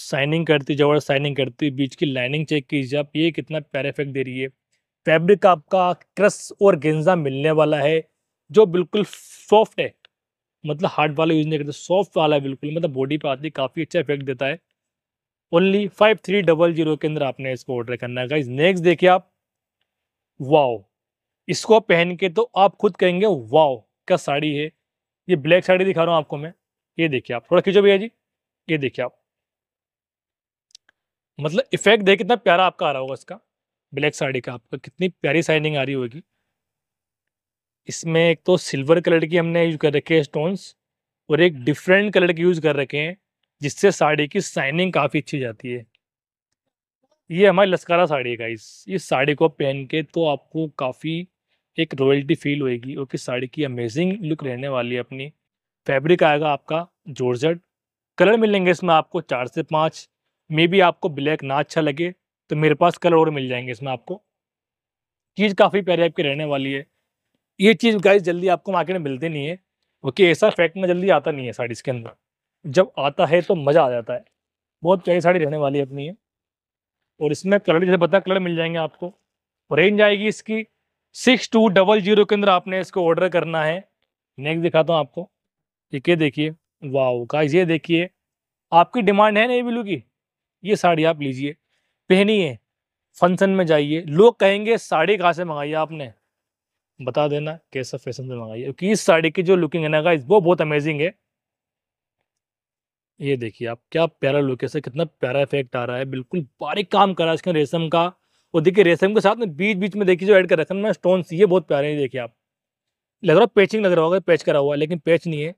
साइनिंग करती जबर साइनिंग करती बीच की लाइनिंग चेक कीजिए आप ये कितना प्यारा इफेक्ट दे रही है फैब्रिक आपका क्रस और गेंजा मिलने वाला है जो बिल्कुल सॉफ्ट है मतलब हार्ड वाला यूज़ नहीं करते सॉफ्ट वाला है बिल्कुल मतलब बॉडी पे आती है काफ़ी अच्छा इफेक्ट देता है only five three double zero के अंदर आपने इसको ऑर्डर करना है नेक्स्ट देखिए आप वाओ इसको पहन के तो आप खुद कहेंगे वाओ क्या साड़ी है ये ब्लैक साड़ी दिखा रहा हूँ आपको मैं ये देखिए आप थोड़ा खींचो भैया जी ये देखिए आप मतलब इफेक्ट देखिए कितना प्यारा आपका आ रहा होगा इसका ब्लैक साड़ी का आपका कितनी प्यारी साइनिंग आ रही होगी इसमें एक तो सिल्वर कलर की हमने यूज़ कर रखे हैं स्टोन्स और एक डिफरेंट कलर के यूज़ कर रखे हैं जिससे साड़ी की शाइनिंग काफ़ी अच्छी जाती है ये हमारी लस्कारा साड़ी है गाइस इस साड़ी को पहन के तो आपको काफ़ी एक रॉयल्टी फील होएगी और कि साड़ी की अमेजिंग लुक रहने वाली है अपनी फैब्रिक आएगा आपका जोरजट कलर मिलेंगे इसमें आपको चार से पाँच मे भी आपको ब्लैक ना अच्छा लगे तो मेरे पास कलर और मिल जाएंगे इसमें आपको चीज़ काफ़ी प्यारी आपकी रहने वाली है ये चीज़ गाइस जल्दी आपको मार्केट में मिलती नहीं है ओके ऐसा फैक्ट में जल्दी आता नहीं है साड़ी इसके अंदर जब आता है तो मज़ा आ जाता है बहुत प्यारी साड़ी रहने वाली है अपनी है और इसमें कलर जैसे पता कलर मिल जाएंगे आपको रेंज आएगी इसकी सिक्स टू डबल जीरो के अंदर आपने इसको ऑर्डर करना है नेक्स्ट दिखाता हूँ आपको ठीक है देखिए वाह का ये देखिए आपकी डिमांड है नहीं बिलू की ये साड़ी आप लीजिए पहनिए फंक्शन में जाइए लोग कहेंगे साड़ी कहाँ से मंगाई आपने बता देना कैसा फैशन से मंगाइए क्योंकि इस साड़ी की जो लुकिंग है ना गाइस वो बहुत अमेजिंग है ये देखिए आप क्या प्यारा लुक है कितना प्यारा इफेक्ट आ रहा है बिल्कुल बारीक काम करा इसका रेशम का और देखिए रेशम के साथ में बीच बीच में देखिए जो ऐड कर रखा ना स्टोन ये बहुत प्यारे हैं देखिए आप लग रहा है पैचिंग लग रहा होगा पैच करा हुआ है लेकिन पैच नहीं है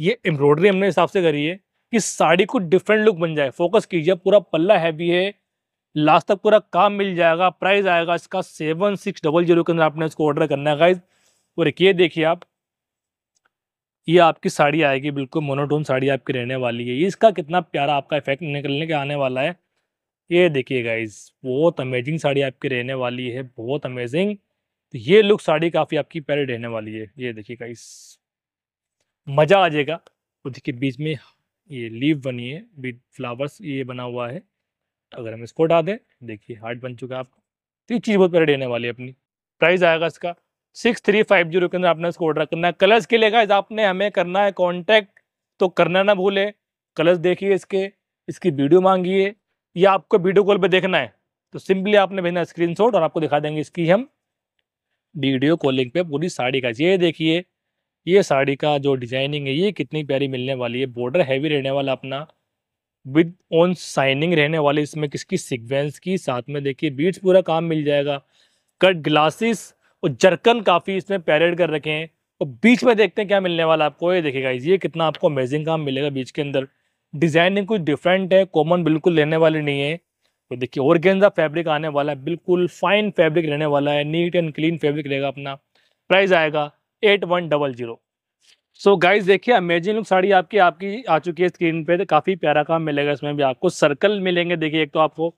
ये एम्ब्रॉयडरी हमने हिसाब से करी है कि साड़ी को डिफरेंट लुक बन जाए फोकस कीजिए पूरा पल्ला हैवी है लास्ट तक पूरा काम मिल जाएगा प्राइस आएगा इसका सेवन सिक्स डबल जीरो के अंदर आपने इसको ऑर्डर करना है गाइज और एक ये देखिए आप ये आपकी साड़ी आएगी बिल्कुल मोनोटोन साड़ी आपकी रहने वाली है इसका कितना प्यारा आपका इफेक्ट निकलने के आने वाला है ये देखिए गाइज बहुत अमेजिंग साड़ी आपकी रहने वाली है बहुत अमेजिंग तो ये लुक साड़ी काफ़ी आपकी प्यारी रहने वाली है ये देखिए गाइज मज़ा आ जाएगा उसके बीच में ये लीव बनी है बीच फ्लावर्स ये बना हुआ है अगर हम इसको उठा दें देखिए हार्ट बन चुका है आपका तो ये चीज़ बहुत प्यारी देने वाली है अपनी प्राइस आएगा इसका सिक्स थ्री फाइव जीरो के अंदर आपने इसको ऑर्डर करना है कलर्स के लिए गाइज आपने हमें करना है कॉन्टैक्ट तो करना ना भूले कलर्स देखिए इसके इसकी वीडियो मांगिए या आपको वीडियो कॉल पर देखना है तो सिंपली आपने भेजना स्क्रीन और आपको दिखा देंगे इसकी हम वीडियो कॉलिंग पे पूरी साड़ी का ये देखिए ये साड़ी का जो डिजाइनिंग है ये कितनी प्यारी मिलने वाली है बॉर्डर हैवी रहने वाला अपना विद ऑन साइनिंग रहने वाले इसमें किसकी सिक्वेंस की साथ में देखिए बीट्स पूरा काम मिल जाएगा कट ग्लासेस और जरकन काफ़ी इसमें पैरेड कर रखे हैं और बीच में देखते हैं क्या मिलने वाला आपको ये देखेगा ये कितना आपको अमेजिंग काम मिलेगा बीच के अंदर डिज़ाइनिंग कुछ डिफरेंट है कॉमन बिल्कुल रहने वाली नहीं है तो देखिए गेंदा फैब्रिक आने वाला है बिल्कुल फाइन फैब्रिक रहने वाला है नीट एंड क्लीन फैब्रिक रहेगा अपना प्राइस आएगा eight one double zero so guys guys देखिए अमेजिंग लुक साड़ी आपकी आपकी आ चुकी है स्क्रीन पे तो काफ़ी प्यारा काम मिलेगा इसमें भी आपको सर्कल मिलेंगे देखिए एक तो आपको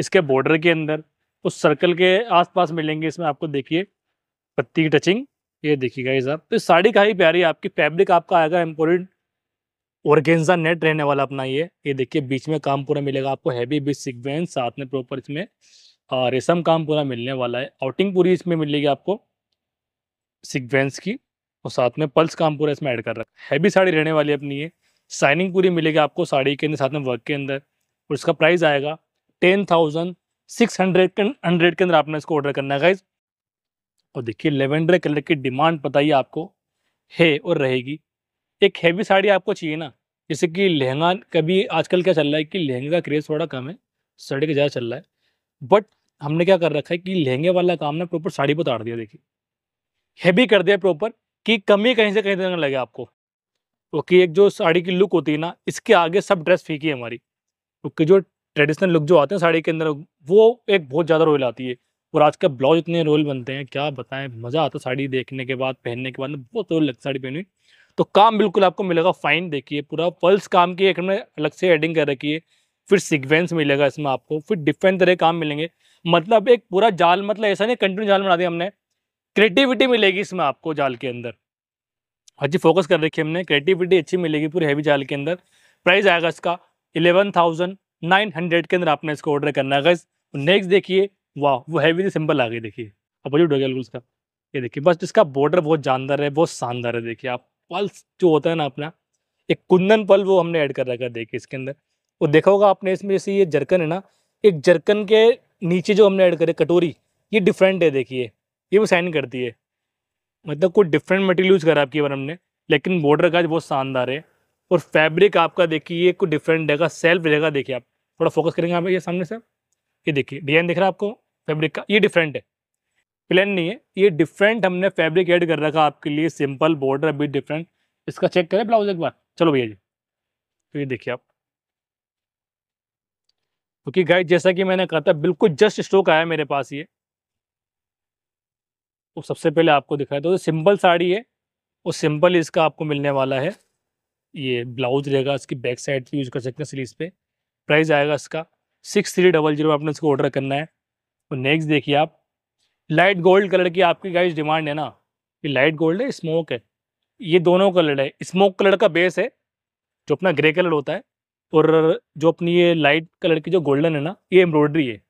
इसके बॉर्डर के अंदर उस सर्कल के आसपास मिलेंगे इसमें आपको देखिए पत्ती की टचिंग ये देखिए गाइस आप तो साड़ी काफ़ी प्यारी है आपकी फैब्रिक आपका आएगा एम्पोरिड ऑर्गेन्जा नेट रहने वाला अपना ये ये देखिए बीच में काम पूरा मिलेगा आपको हैवी बीच सिक्वेंस साथ में प्रॉपर इसमें रेशम काम पूरा मिलने वाला है आउटिंग पूरी इसमें मिलेगी आपको सिक्वेंस की और साथ में पल्स काम पूरा इसमें ऐड कर रखा है हैवी साड़ी रहने वाली अपनी ये साइनिंग पूरी मिलेगी आपको साड़ी के अंदर साथ में वर्क के अंदर और इसका प्राइस आएगा टेन थाउजेंड सिक्स हंड्रेड के हंड्रेड के अंदर आपने इसको ऑर्डर करना है गाइज और देखिए लेवेंडर कलर की डिमांड पता ही आपको है और रहेगी एक हैवी साड़ी आपको चाहिए ना जैसे कि लहंगा कभी आजकल क्या चल रहा है कि लहंगे का क्रेज़ थोड़ा कम है साड़ी का ज़्यादा चल रहा है बट हमने क्या कर रखा है कि लहंगे वाला काम ना प्रॉपर साड़ी पर उतार दिया देखिए हैवी कर दिया प्रॉपर कि कमी कहीं से कहीं तक लगे आपको क्योंकि तो एक जो साड़ी की लुक होती है ना इसके आगे सब ड्रेस फीकी है हमारी क्योंकि तो जो ट्रेडिशनल लुक जो आते हैं साड़ी के अंदर वो एक बहुत ज़्यादा रोल आती है और आज का ब्लाउज इतने रोल बनते हैं क्या बताएं मज़ा आता है साड़ी देखने के बाद पहनने के बाद मतलब बहुत रोल लगता साड़ी पहनी तो काम बिल्कुल आपको मिलेगा फाइन देखिए पूरा पल्स काम की एक हमने अलग से एडिंग कर रखी है फिर सिक्वेंस मिलेगा इसमें आपको फिर डिफरेंट तरह काम मिलेंगे मतलब एक पूरा जाल मतलब ऐसा नहीं कंटिन्यू जाल बना दिया हमने क्रिएटिविटी मिलेगी इसमें आपको जाल के अंदर अच्छी फोकस कर रखी हमने क्रिएटिविटी अच्छी मिलेगी पूरे हैवी जाल के अंदर प्राइस आएगा इसका इलेवन थाउजेंड नाइन हंड्रेड के अंदर आपने इसको ऑर्डर करना है नेक्स्ट देखिए वाह वो हैवी सिंपल आ गई देखिए अपोजिट हो गया उसका ये देखिए बस इसका बॉर्डर बहुत जानदार है बहुत शानदार है देखिए आप पल्स जो होता है ना अपना एक कुंदन पल वो हमने ऐड कर रखा है देखिए इसके अंदर और देखा होगा आपने इसमें जैसे ये जरकन है ना एक जरकन के नीचे जो हमने ऐड करे कटोरी ये डिफरेंट है देखिए ये वो साइन करती है मतलब कुछ डिफरेंट मटेरियल यूज़ करा आपकी बार हमने लेकिन बॉर्डर का बहुत शानदार है और फैब्रिक आपका देखिए ये डिफरेंट रहेगा सेल्फ रहेगा देखिए आप थोड़ा फोकस करेंगे आप ये सामने से ये देखिए डिजाइन दिख रहा है आपको फैब्रिक का ये डिफरेंट है प्लेन नहीं है ये डिफरेंट हमने फैब्रिक ऐड कर रखा आपके लिए सिंपल बॉर्डर अभी डिफरेंट इसका चेक करें ब्लाउज एक बार चलो भैया जी तो ये देखिए आप क्योंकि तो गाइड जैसा कि मैंने कहा था बिल्कुल जस्ट स्टॉक आया मेरे पास ये वो सबसे पहले आपको दिखाया तो सिंपल साड़ी है और सिंपल इसका आपको मिलने वाला है ये ब्लाउज रहेगा इसकी बैक साइड भी यूज कर सकते हैं स्लीव पे प्राइस आएगा इसका सिक्स थ्री डबल जीरो आपने इसको ऑर्डर करना है और नेक्स्ट देखिए आप लाइट गोल्ड कलर की आपकी गाइज डिमांड है ना ये लाइट गोल्ड है स्मोक है ये दोनों कलर है स्मोक कलर का बेस है जो अपना ग्रे कलर होता है और जो अपनी ये लाइट कलर की जो गोल्डन है ना ये एम्ब्रॉयडरी है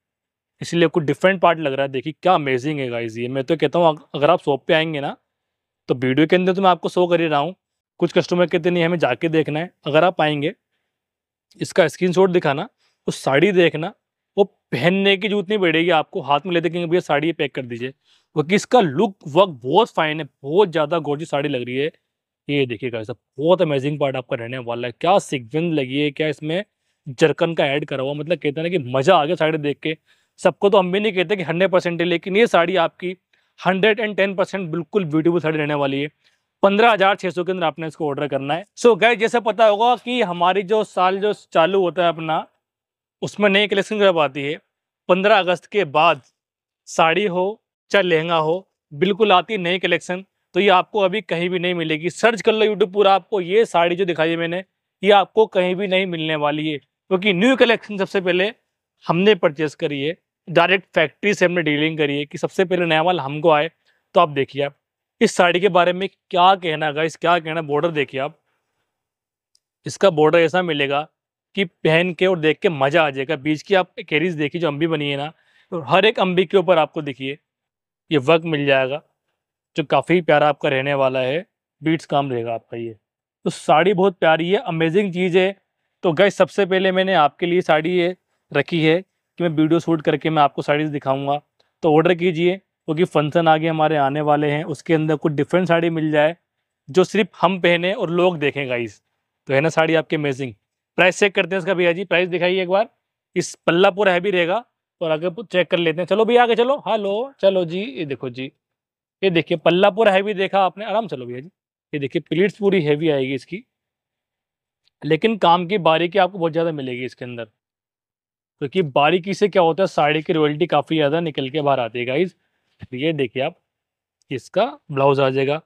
इसीलिए आपको डिफरेंट पार्ट लग रहा है देखिए क्या अमेजिंग है गाइज ये मैं तो कहता हूँ अगर आप शॉप पे आएंगे ना तो वीडियो के अंदर तो मैं आपको शो कर ही रहा हूँ कुछ कस्टमर कहते नहीं हमें जाके देखना है अगर आप आएंगे इसका स्क्रीन दिखाना उस साड़ी देखना वो पहनने की जरूरत नहीं पड़ेगी आपको हाथ में ले देखेंगे भैया साड़ी पैक कर दीजिए बाकी इसका लुक वर्क बहुत फाइन है बहुत ज़्यादा गोर्जी साड़ी लग रही है ये देखिएगा साहब बहुत अमेजिंग पार्ट आपका रहने वाला है क्या सिक्वेंस लगी है क्या इसमें जरकन का ऐड करा हुआ मतलब कहते हैं ना कि मज़ा आ गया साड़ी देख के सबको तो हम भी नहीं कहते कि हंड्रेड परसेंट है लेकिन ये साड़ी आपकी हंड्रेड एंड टेन परसेंट बिल्कुल ब्यूटीफुल साड़ी रहने वाली है पंद्रह हज़ार छः सौ के अंदर आपने इसको ऑर्डर करना है सो so, गए जैसे पता होगा कि हमारी जो साल जो चालू होता है अपना उसमें नई कलेक्शन जब आती है पंद्रह अगस्त के बाद साड़ी हो चाहे लहंगा हो बिल्कुल आती है नई कलेक्शन तो ये आपको अभी कहीं भी नहीं मिलेगी सर्च कर लो यूट्यूब पूरा आपको ये साड़ी जो दिखाई है मैंने ये आपको कहीं भी नहीं मिलने वाली है क्योंकि न्यू कलेक्शन सबसे पहले हमने परचेस करी है डायरेक्ट फैक्ट्री से हमने डीलिंग करी है कि सबसे पहले नया माल हमको आए तो आप देखिए आप इस साड़ी के बारे में क्या कहना गाइस क्या कहना बॉर्डर देखिए आप इसका बॉर्डर ऐसा मिलेगा कि पहन के और देख के मजा आ जाएगा बीच की आप कैरीज देखिए जो अम्बी बनी है ना और हर एक अम्बी के ऊपर आपको देखिए ये वर्क मिल जाएगा जो काफ़ी प्यारा आपका रहने वाला है बीट्स काम रहेगा आपका ये तो साड़ी बहुत प्यारी है अमेजिंग चीज़ है तो गई सबसे पहले मैंने आपके लिए साड़ी ये रखी है कि मैं वीडियो शूट करके मैं आपको साड़ीज़ दिखाऊँगा तो ऑर्डर कीजिए क्योंकि फंक्शन आगे हमारे आने वाले हैं उसके अंदर कुछ डिफरेंट साड़ी मिल जाए जो सिर्फ हम पहने और लोग देखें गाइस तो है ना साड़ी आपकी अमेजिंग प्राइस चेक करते हैं इसका भैया जी प्राइस दिखाइए एक बार इस पल्ला पूरा हैवी रहेगा और आगे चेक कर लेते हैं चलो भैया आगे चलो हेलो चलो जी ये देखो जी ये देखिए पल्ला पूरा हैवी देखा आपने आराम चलो भैया जी ये देखिए प्लेट्स पूरी हैवी आएगी इसकी लेकिन काम की बारीकी आपको बहुत ज़्यादा मिलेगी इसके अंदर क्योंकि तो बारीकी से क्या होता है साड़ी की रॉयल्टी काफ़ी ज़्यादा निकल के बाहर आती है गाइज तो ये देखिए आप इसका ब्लाउज आ जाएगा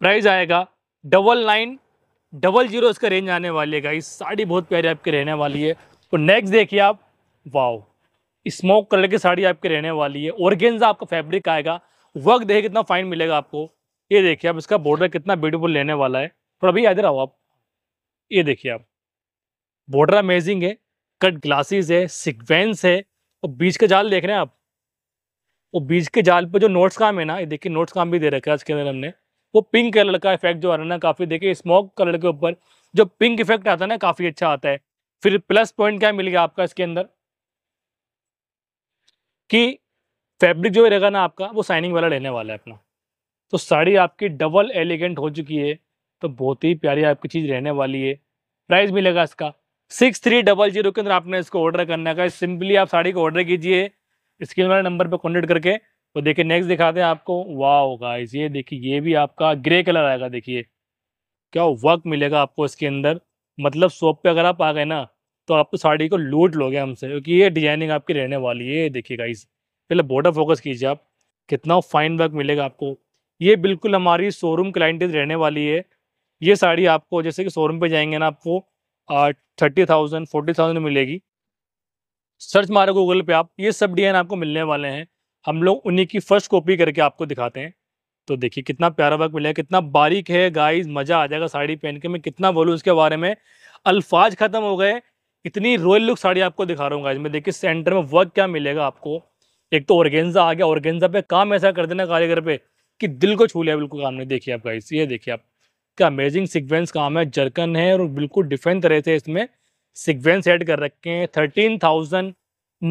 प्राइस आएगा डबल नाइन डबल जीरो इसका रेंज आने वाली है गाइज साड़ी बहुत प्यारी आपकी रहने वाली है तो नेक्स्ट देखिए आप वाओ स्मोक कलर की साड़ी आपकी रहने वाली है ऑर्गेन्जा आपका फैब्रिक आएगा वर्क देखिए कितना फाइन मिलेगा आपको ये देखिए आप इसका बॉर्डर कितना ब्यूटीफुल लेने वाला है थोड़ा भैया इधर आओ आप ये देखिए आप बॉर्डर अमेजिंग है कट ग्लासेस है सिक्वेंस है और बीच का जाल देख रहे हैं आप वो बीच के जाल पे जो नोट्स काम है ना ये देखिए नोट्स काम भी दे रखा है इसके अंदर हमने वो पिंक कलर का इफेक्ट जो आ रहा है ना काफ़ी देखिए स्मोक कलर के ऊपर जो पिंक इफेक्ट आता है ना काफ़ी अच्छा आता है फिर प्लस पॉइंट क्या मिल गया आपका इसके अंदर कि फैब्रिक जो रहेगा ना आपका वो साइनिंग वाला रहने वाला है अपना तो साड़ी आपकी डबल एलिगेंट हो चुकी है तो बहुत ही प्यारी आपकी चीज़ रहने वाली है प्राइस मिलेगा इसका सिक्स थ्री डबल जीरो के अंदर आपने इसको ऑर्डर करना का सिंपली आप साड़ी को ऑर्डर कीजिए स्क्रीन वाले नंबर पर कॉन्टेक्ट करके तो देखिए नेक्स्ट दिखाते हैं आपको वाह गाइस ये देखिए ये भी आपका ग्रे कलर आएगा देखिए क्या वर्क मिलेगा आपको इसके अंदर मतलब शॉप पे अगर आप आ गए ना तो आप तो साड़ी को लूट लोगे हमसे क्योंकि ये डिजाइनिंग आपकी रहने वाली है देखिए गाइस पहले बॉर्डर फोकस कीजिए आप कितना फाइन वर्क मिलेगा आपको ये बिल्कुल हमारी शोरूम क्लाइंटेज रहने वाली है ये साड़ी आपको जैसे कि शोरूम पर जाएंगे ना आपको थर्टी थाउजेंड फोर्टी थाउजेंड मिलेगी सर्च मारो गूगल पे आप ये सब डिज़ाइन आपको मिलने वाले हैं हम लोग उन्हीं की फर्स्ट कॉपी करके आपको दिखाते हैं तो देखिए कितना प्यारा वर्क मिलेगा कितना बारीक है गाइस मज़ा आ जाएगा साड़ी पहन के मैं कितना बोलूँ उसके बारे में अल्फाज ख़त्म हो गए इतनी रॉयल लुक साड़ी आपको दिखा रहा हूँ गाइज में देखिए सेंटर में वर्क क्या मिलेगा आपको एक तो ऑर्गेंजा आ गया ऑर्गेंजा पे काम ऐसा कर देना कारीगर पे कि दिल को छू लिया बिल्कुल काम नहीं देखिए आप गाइस ये देखिए आप का अमेजिंग सीक्वेंस काम है जर्कन है और बिल्कुल डिफरेंट तरह से इसमें सीक्वेंस ऐड कर रखे हैं थर्टीन थाउजेंड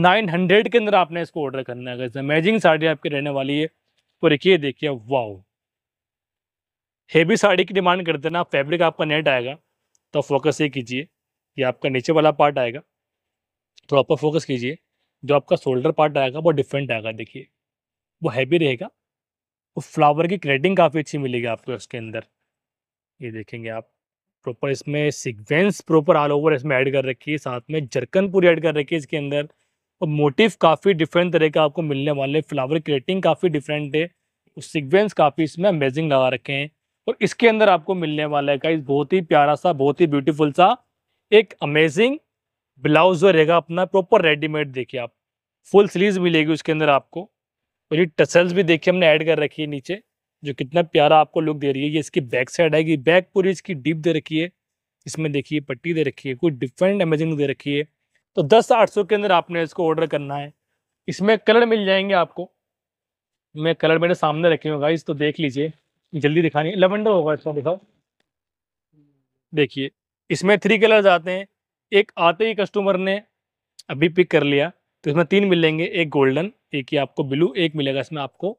नाइन हंड्रेड के अंदर आपने इसको ऑर्डर करना है अमेजिंग साड़ी आपकी रहने वाली है तो देखिए देखिए वाओ हेवी साड़ी की डिमांड कर देना फैब्रिक आपका नेट आएगा तो फोकस ये कीजिए ये आपका नीचे वाला पार्ट आएगा तो आप फोकस कीजिए जो आपका शोल्डर पार्ट आएगा वो डिफरेंट आएगा देखिए वो हैवी रहेगा वो फ्लावर की क्रेडिंग काफ़ी अच्छी मिलेगी आपको उसके अंदर ये देखेंगे आप प्रॉपर इसमें सीक्वेंस प्रॉपर ऑल ओवर इसमें ऐड कर रखी है साथ में जरकन पूरी ऐड कर रखी है इसके अंदर और मोटिव काफ़ी डिफरेंट तरह का आपको मिलने वाले फ्लावर क्रिएटिंग काफ़ी डिफरेंट है उस सीक्वेंस काफ़ी इसमें अमेजिंग लगा रखे हैं और इसके अंदर आपको मिलने वाला है गाइज बहुत ही प्यारा सा बहुत ही ब्यूटीफुल सा एक अमेजिंग ब्लाउज रहेगा अपना प्रॉपर रेडीमेड देखिए आप फुल स्लीव मिलेगी उसके अंदर आपको और ये टसल्स भी देखिए हमने ऐड कर रखी है नीचे जो कितना प्यारा आपको लुक दे रही है ये इसकी बैक साइड आएगी बैक पूरी इसकी डीप दे रखी है इसमें देखिए पट्टी दे रखी है कोई डिफरेंट अमेजिंग दे रखी है तो दस आठ सौ के अंदर आपने इसको ऑर्डर करना है इसमें कलर मिल जाएंगे आपको मैं कलर मेरे सामने रखे हुए गाइस तो देख लीजिए जल्दी दिखानी लेवेंडर होगा इसका दिखाओ देखिए इसमें थ्री कलर्स आते हैं एक आते ही कस्टमर ने अभी पिक कर लिया तो इसमें तीन मिलेंगे एक गोल्डन एक ही आपको ब्लू एक मिलेगा इसमें आपको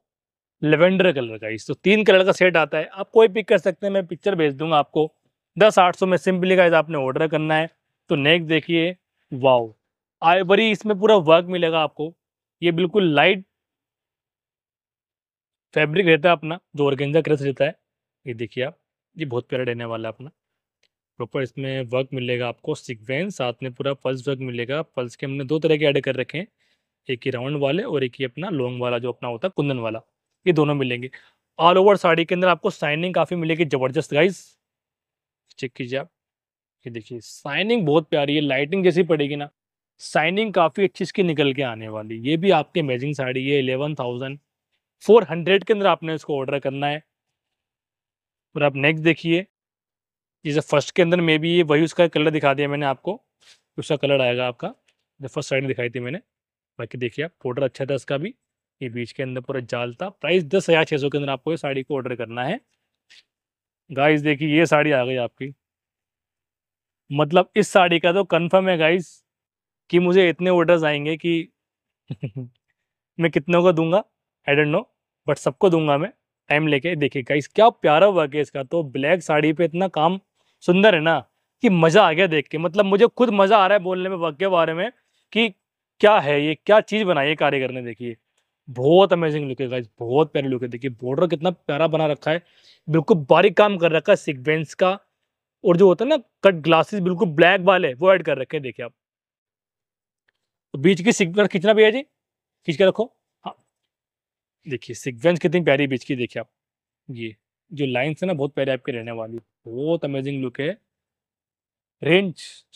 लेवेंडर कलर का इस तो तीन कलर का सेट आता है आप कोई पिक कर सकते हैं मैं पिक्चर भेज दूंगा आपको दस आठ सौ में सिंपली का आपने ऑर्डर करना है तो नेक्स्ट देखिए वाओ आइवरी इसमें पूरा वर्क मिलेगा आपको ये बिल्कुल लाइट फैब्रिक रहता है अपना जो ऑर्गेंजा क्रस रहता है ये देखिए आप ये बहुत प्यारा रहने वाला है अपना प्रॉपर इसमें वर्क मिलेगा आपको सिक्वेंस साथ में पूरा पल्स वर्क मिलेगा पल्स के हमने दो तरह के ऐड कर रखे हैं एक ही राउंड वाले और एक ही अपना लॉन्ग वाला जो अपना होता है कुंदन वाला ये दोनों मिलेंगे ऑल ओवर साड़ी के अंदर आपको साइनिंग काफ़ी मिलेगी जबरदस्त गाइज चेक कीजिए आप ये देखिए साइनिंग बहुत प्यारी है लाइटिंग जैसी पड़ेगी ना साइनिंग काफ़ी अच्छी इसकी निकल के आने वाली ये भी आपकी अमेजिंग साड़ी है एलेवन थाउजेंड फोर हंड्रेड के अंदर आपने इसको ऑर्डर करना है और आप नेक्स्ट देखिए जैसे फर्स्ट के अंदर मे भी ये वही उसका कलर दिखा दिया मैंने आपको उसका कलर आएगा आपका जब फर्स्ट साइड दिखाई थी मैंने बाकी देखिए आप पाउडर अच्छा था इसका भी ये बीच के अंदर पूरा जाल था प्राइस दस हज़ार छः सौ के अंदर आपको ये साड़ी को ऑर्डर करना है गाइस देखिए ये साड़ी आ गई आपकी मतलब इस साड़ी का तो कंफर्म है गाइस कि मुझे इतने ऑर्डर्स आएंगे कि मैं कितनों को दूंगा आई डोंट नो बट सबको दूंगा मैं टाइम लेके देखिए गाइस क्या प्यारा वर्क है इसका तो ब्लैक साड़ी पे इतना काम सुंदर है ना कि मज़ा आ गया देख के मतलब मुझे खुद मज़ा आ रहा है बोलने में वर्क के बारे में कि क्या है ये क्या चीज़ बनाई है कारीगर ने देखिए बहुत अमेजिंग लुक है गाइज बहुत प्यारी लुक है देखिए बॉर्डर कितना प्यारा बना रखा है बिल्कुल बारीक काम कर रखा है सिक्वेंस का और जो होता है ना कट ग्लासेस बिल्कुल ब्लैक वाले वो ऐड कर रखे हैं देखिए आप तो बीच की सिक्वेंस खींचना भैया जी खींच के रखो हाँ देखिए सिक्वेंस कितनी प्यारी बीच की देखिए आप ये जो लाइन्स है ना बहुत प्यारी आपकी रहने वाली बहुत अमेजिंग लुक है रेंज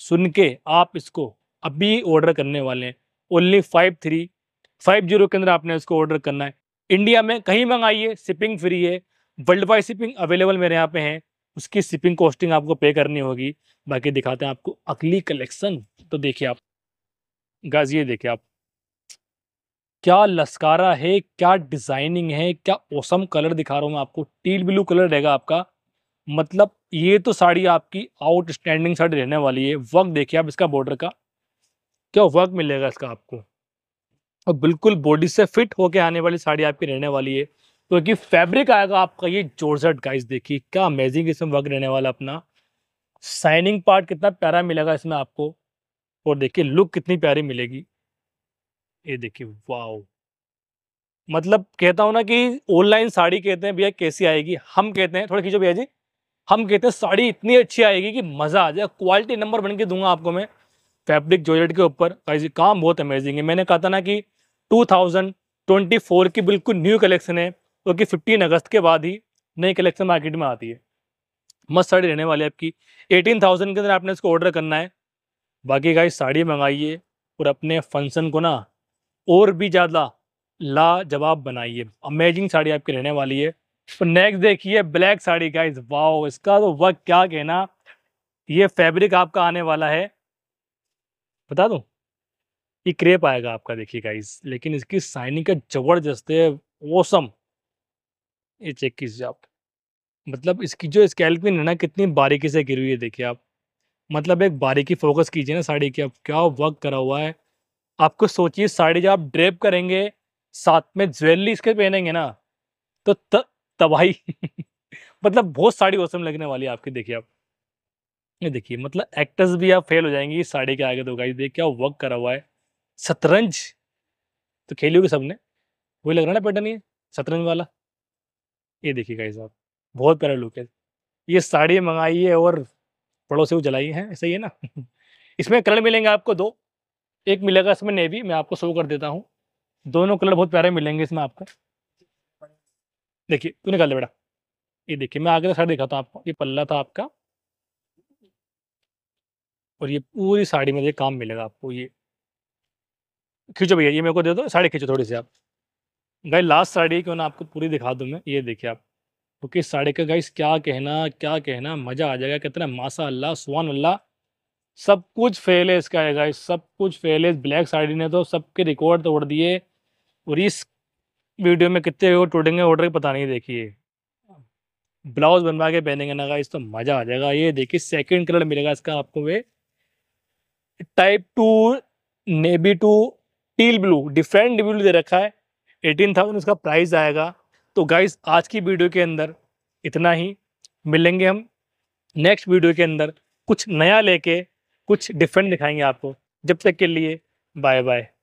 सुन के आप इसको अभी ऑर्डर करने वाले हैं only five three five zero के अंदर आपने उसको ऑर्डर करना है इंडिया में कहीं मंगाइए शिपिंग फ्री है वर्ल्ड वाइड शिपिंग अवेलेबल मेरे यहाँ पे है उसकी शिपिंग कॉस्टिंग आपको पे करनी होगी बाकी दिखाते हैं आपको अगली कलेक्शन तो देखिए आप गाज ये देखिए आप क्या लस्कारा है क्या डिजाइनिंग है क्या ओसम कलर दिखा रहा हूँ मैं आपको टील ब्लू कलर रहेगा आपका मतलब ये तो साड़ी आपकी आउटस्टैंडिंग साड़ी रहने वाली है वर्क देखिए आप इसका बॉर्डर का क्या वर्क मिलेगा इसका आपको और बिल्कुल बॉडी से फिट होके आने वाली साड़ी आपकी रहने वाली है क्योंकि तो फैब्रिक आएगा आपका ये जोरजट गाइस देखिए क्या अमेजिंग इसमें वर्क रहने वाला अपना साइनिंग पार्ट कितना प्यारा मिलेगा इसमें आपको और देखिए लुक कितनी प्यारी मिलेगी ये देखिए वाओ मतलब कहता हूँ ना कि ऑनलाइन साड़ी कहते हैं भैया कैसी आएगी हम कहते हैं थोड़ा खींचो भैया जी हम कहते हैं साड़ी इतनी अच्छी आएगी कि मज़ा आ जाए क्वालिटी नंबर बन के दूंगा आपको मैं फैब्रिक जॉयलेट के ऊपर काम बहुत अमेजिंग है मैंने कहा था ना कि 2024 की बिल्कुल न्यू कलेक्शन है जो तो कि 15 अगस्त के बाद ही नई कलेक्शन मार्केट में आती है मस्त साड़ी रहने वाली है आपकी 18,000 के अंदर आपने इसको ऑर्डर करना है बाकी गाइस साड़ी मंगाइए और अपने फंक्शन को ना और भी ज़्यादा लाजवाब बनाइए अमेजिंग साड़ी आपकी रहने वाली है तो नेक्स्ट देखिए ब्लैक साड़ी गाइस वाओ इसका तो वक्त क्या कहना ये फैब्रिक आपका आने वाला है बता दूँ ये क्रेप आएगा आपका देखिए गाइस लेकिन इसकी साइनिंग का जबरदस्त है ओसम ये चेक कीजिए आप मतलब इसकी जो स्कैल्प है ना कितनी बारीकी से गिरी हुई है देखिए आप मतलब एक बारीकी फोकस कीजिए ना साड़ी की आप क्या वर्क करा हुआ है आपको सोचिए साड़ी जब आप ड्रेप करेंगे साथ में ज्वेलरी इसके पहनेंगे ना तो तबाही मतलब बहुत साड़ी ओसम लगने वाली है आपकी देखिए आप ये देखिए मतलब एक्टर्स भी आप फेल हो जाएंगे साड़ी के आगे तो गाइस देख क्या वर्क करा हुआ है शतरंज तो खेली होगी सबने वही लग रहा है ना पैटर्न ये शतरंज वाला ये देखिए गाइस आप बहुत प्यारा लुक है ये साड़ी मंगाई है और पड़ोसी को जलाई है ऐसा ही है ना इसमें कलर मिलेंगे आपको दो एक मिलेगा इसमें नेवी मैं आपको शो कर देता हूँ दोनों कलर बहुत प्यारे मिलेंगे इसमें आपको देखिए तू निकाल दे बेटा ये देखिए मैं आगे का साइड दिखाता हूँ आपको ये पल्ला था आपका और ये पूरी साड़ी में ये काम मिलेगा आपको ये खींचो भैया ये मेरे को दे दो साड़ी खींचो थोड़ी सी आप गाई लास्ट साड़ी क्यों ना आपको पूरी दिखा दूँ मैं ये देखिए आप क्योंकि तो साड़ी का गाइस क्या कहना क्या कहना मज़ा आ जाएगा कितना मासा अल्लाह सुहान अल्लाह सब कुछ फेल है इसका है गाइस सब कुछ फेल है ब्लैक साड़ी ने तो सबके रिकॉर्ड तोड़ दिए और इस वीडियो में कितने वो टूटेंगे ऑर्डर पता नहीं देखिए ब्लाउज बनवा के पहनेंगे ना गाइस तो मज़ा आ जाएगा ये देखिए सेकेंड कलर मिलेगा इसका आपको वे type two navy to teal blue different blue दे रखा है एटीन थाउजेंड उसका प्राइस आएगा तो गाइस आज की वीडियो के अंदर इतना ही मिलेंगे हम नेक्स्ट वीडियो के अंदर कुछ नया लेके कुछ डिफरेंट दिखाएंगे आपको जब तक के लिए बाय बाय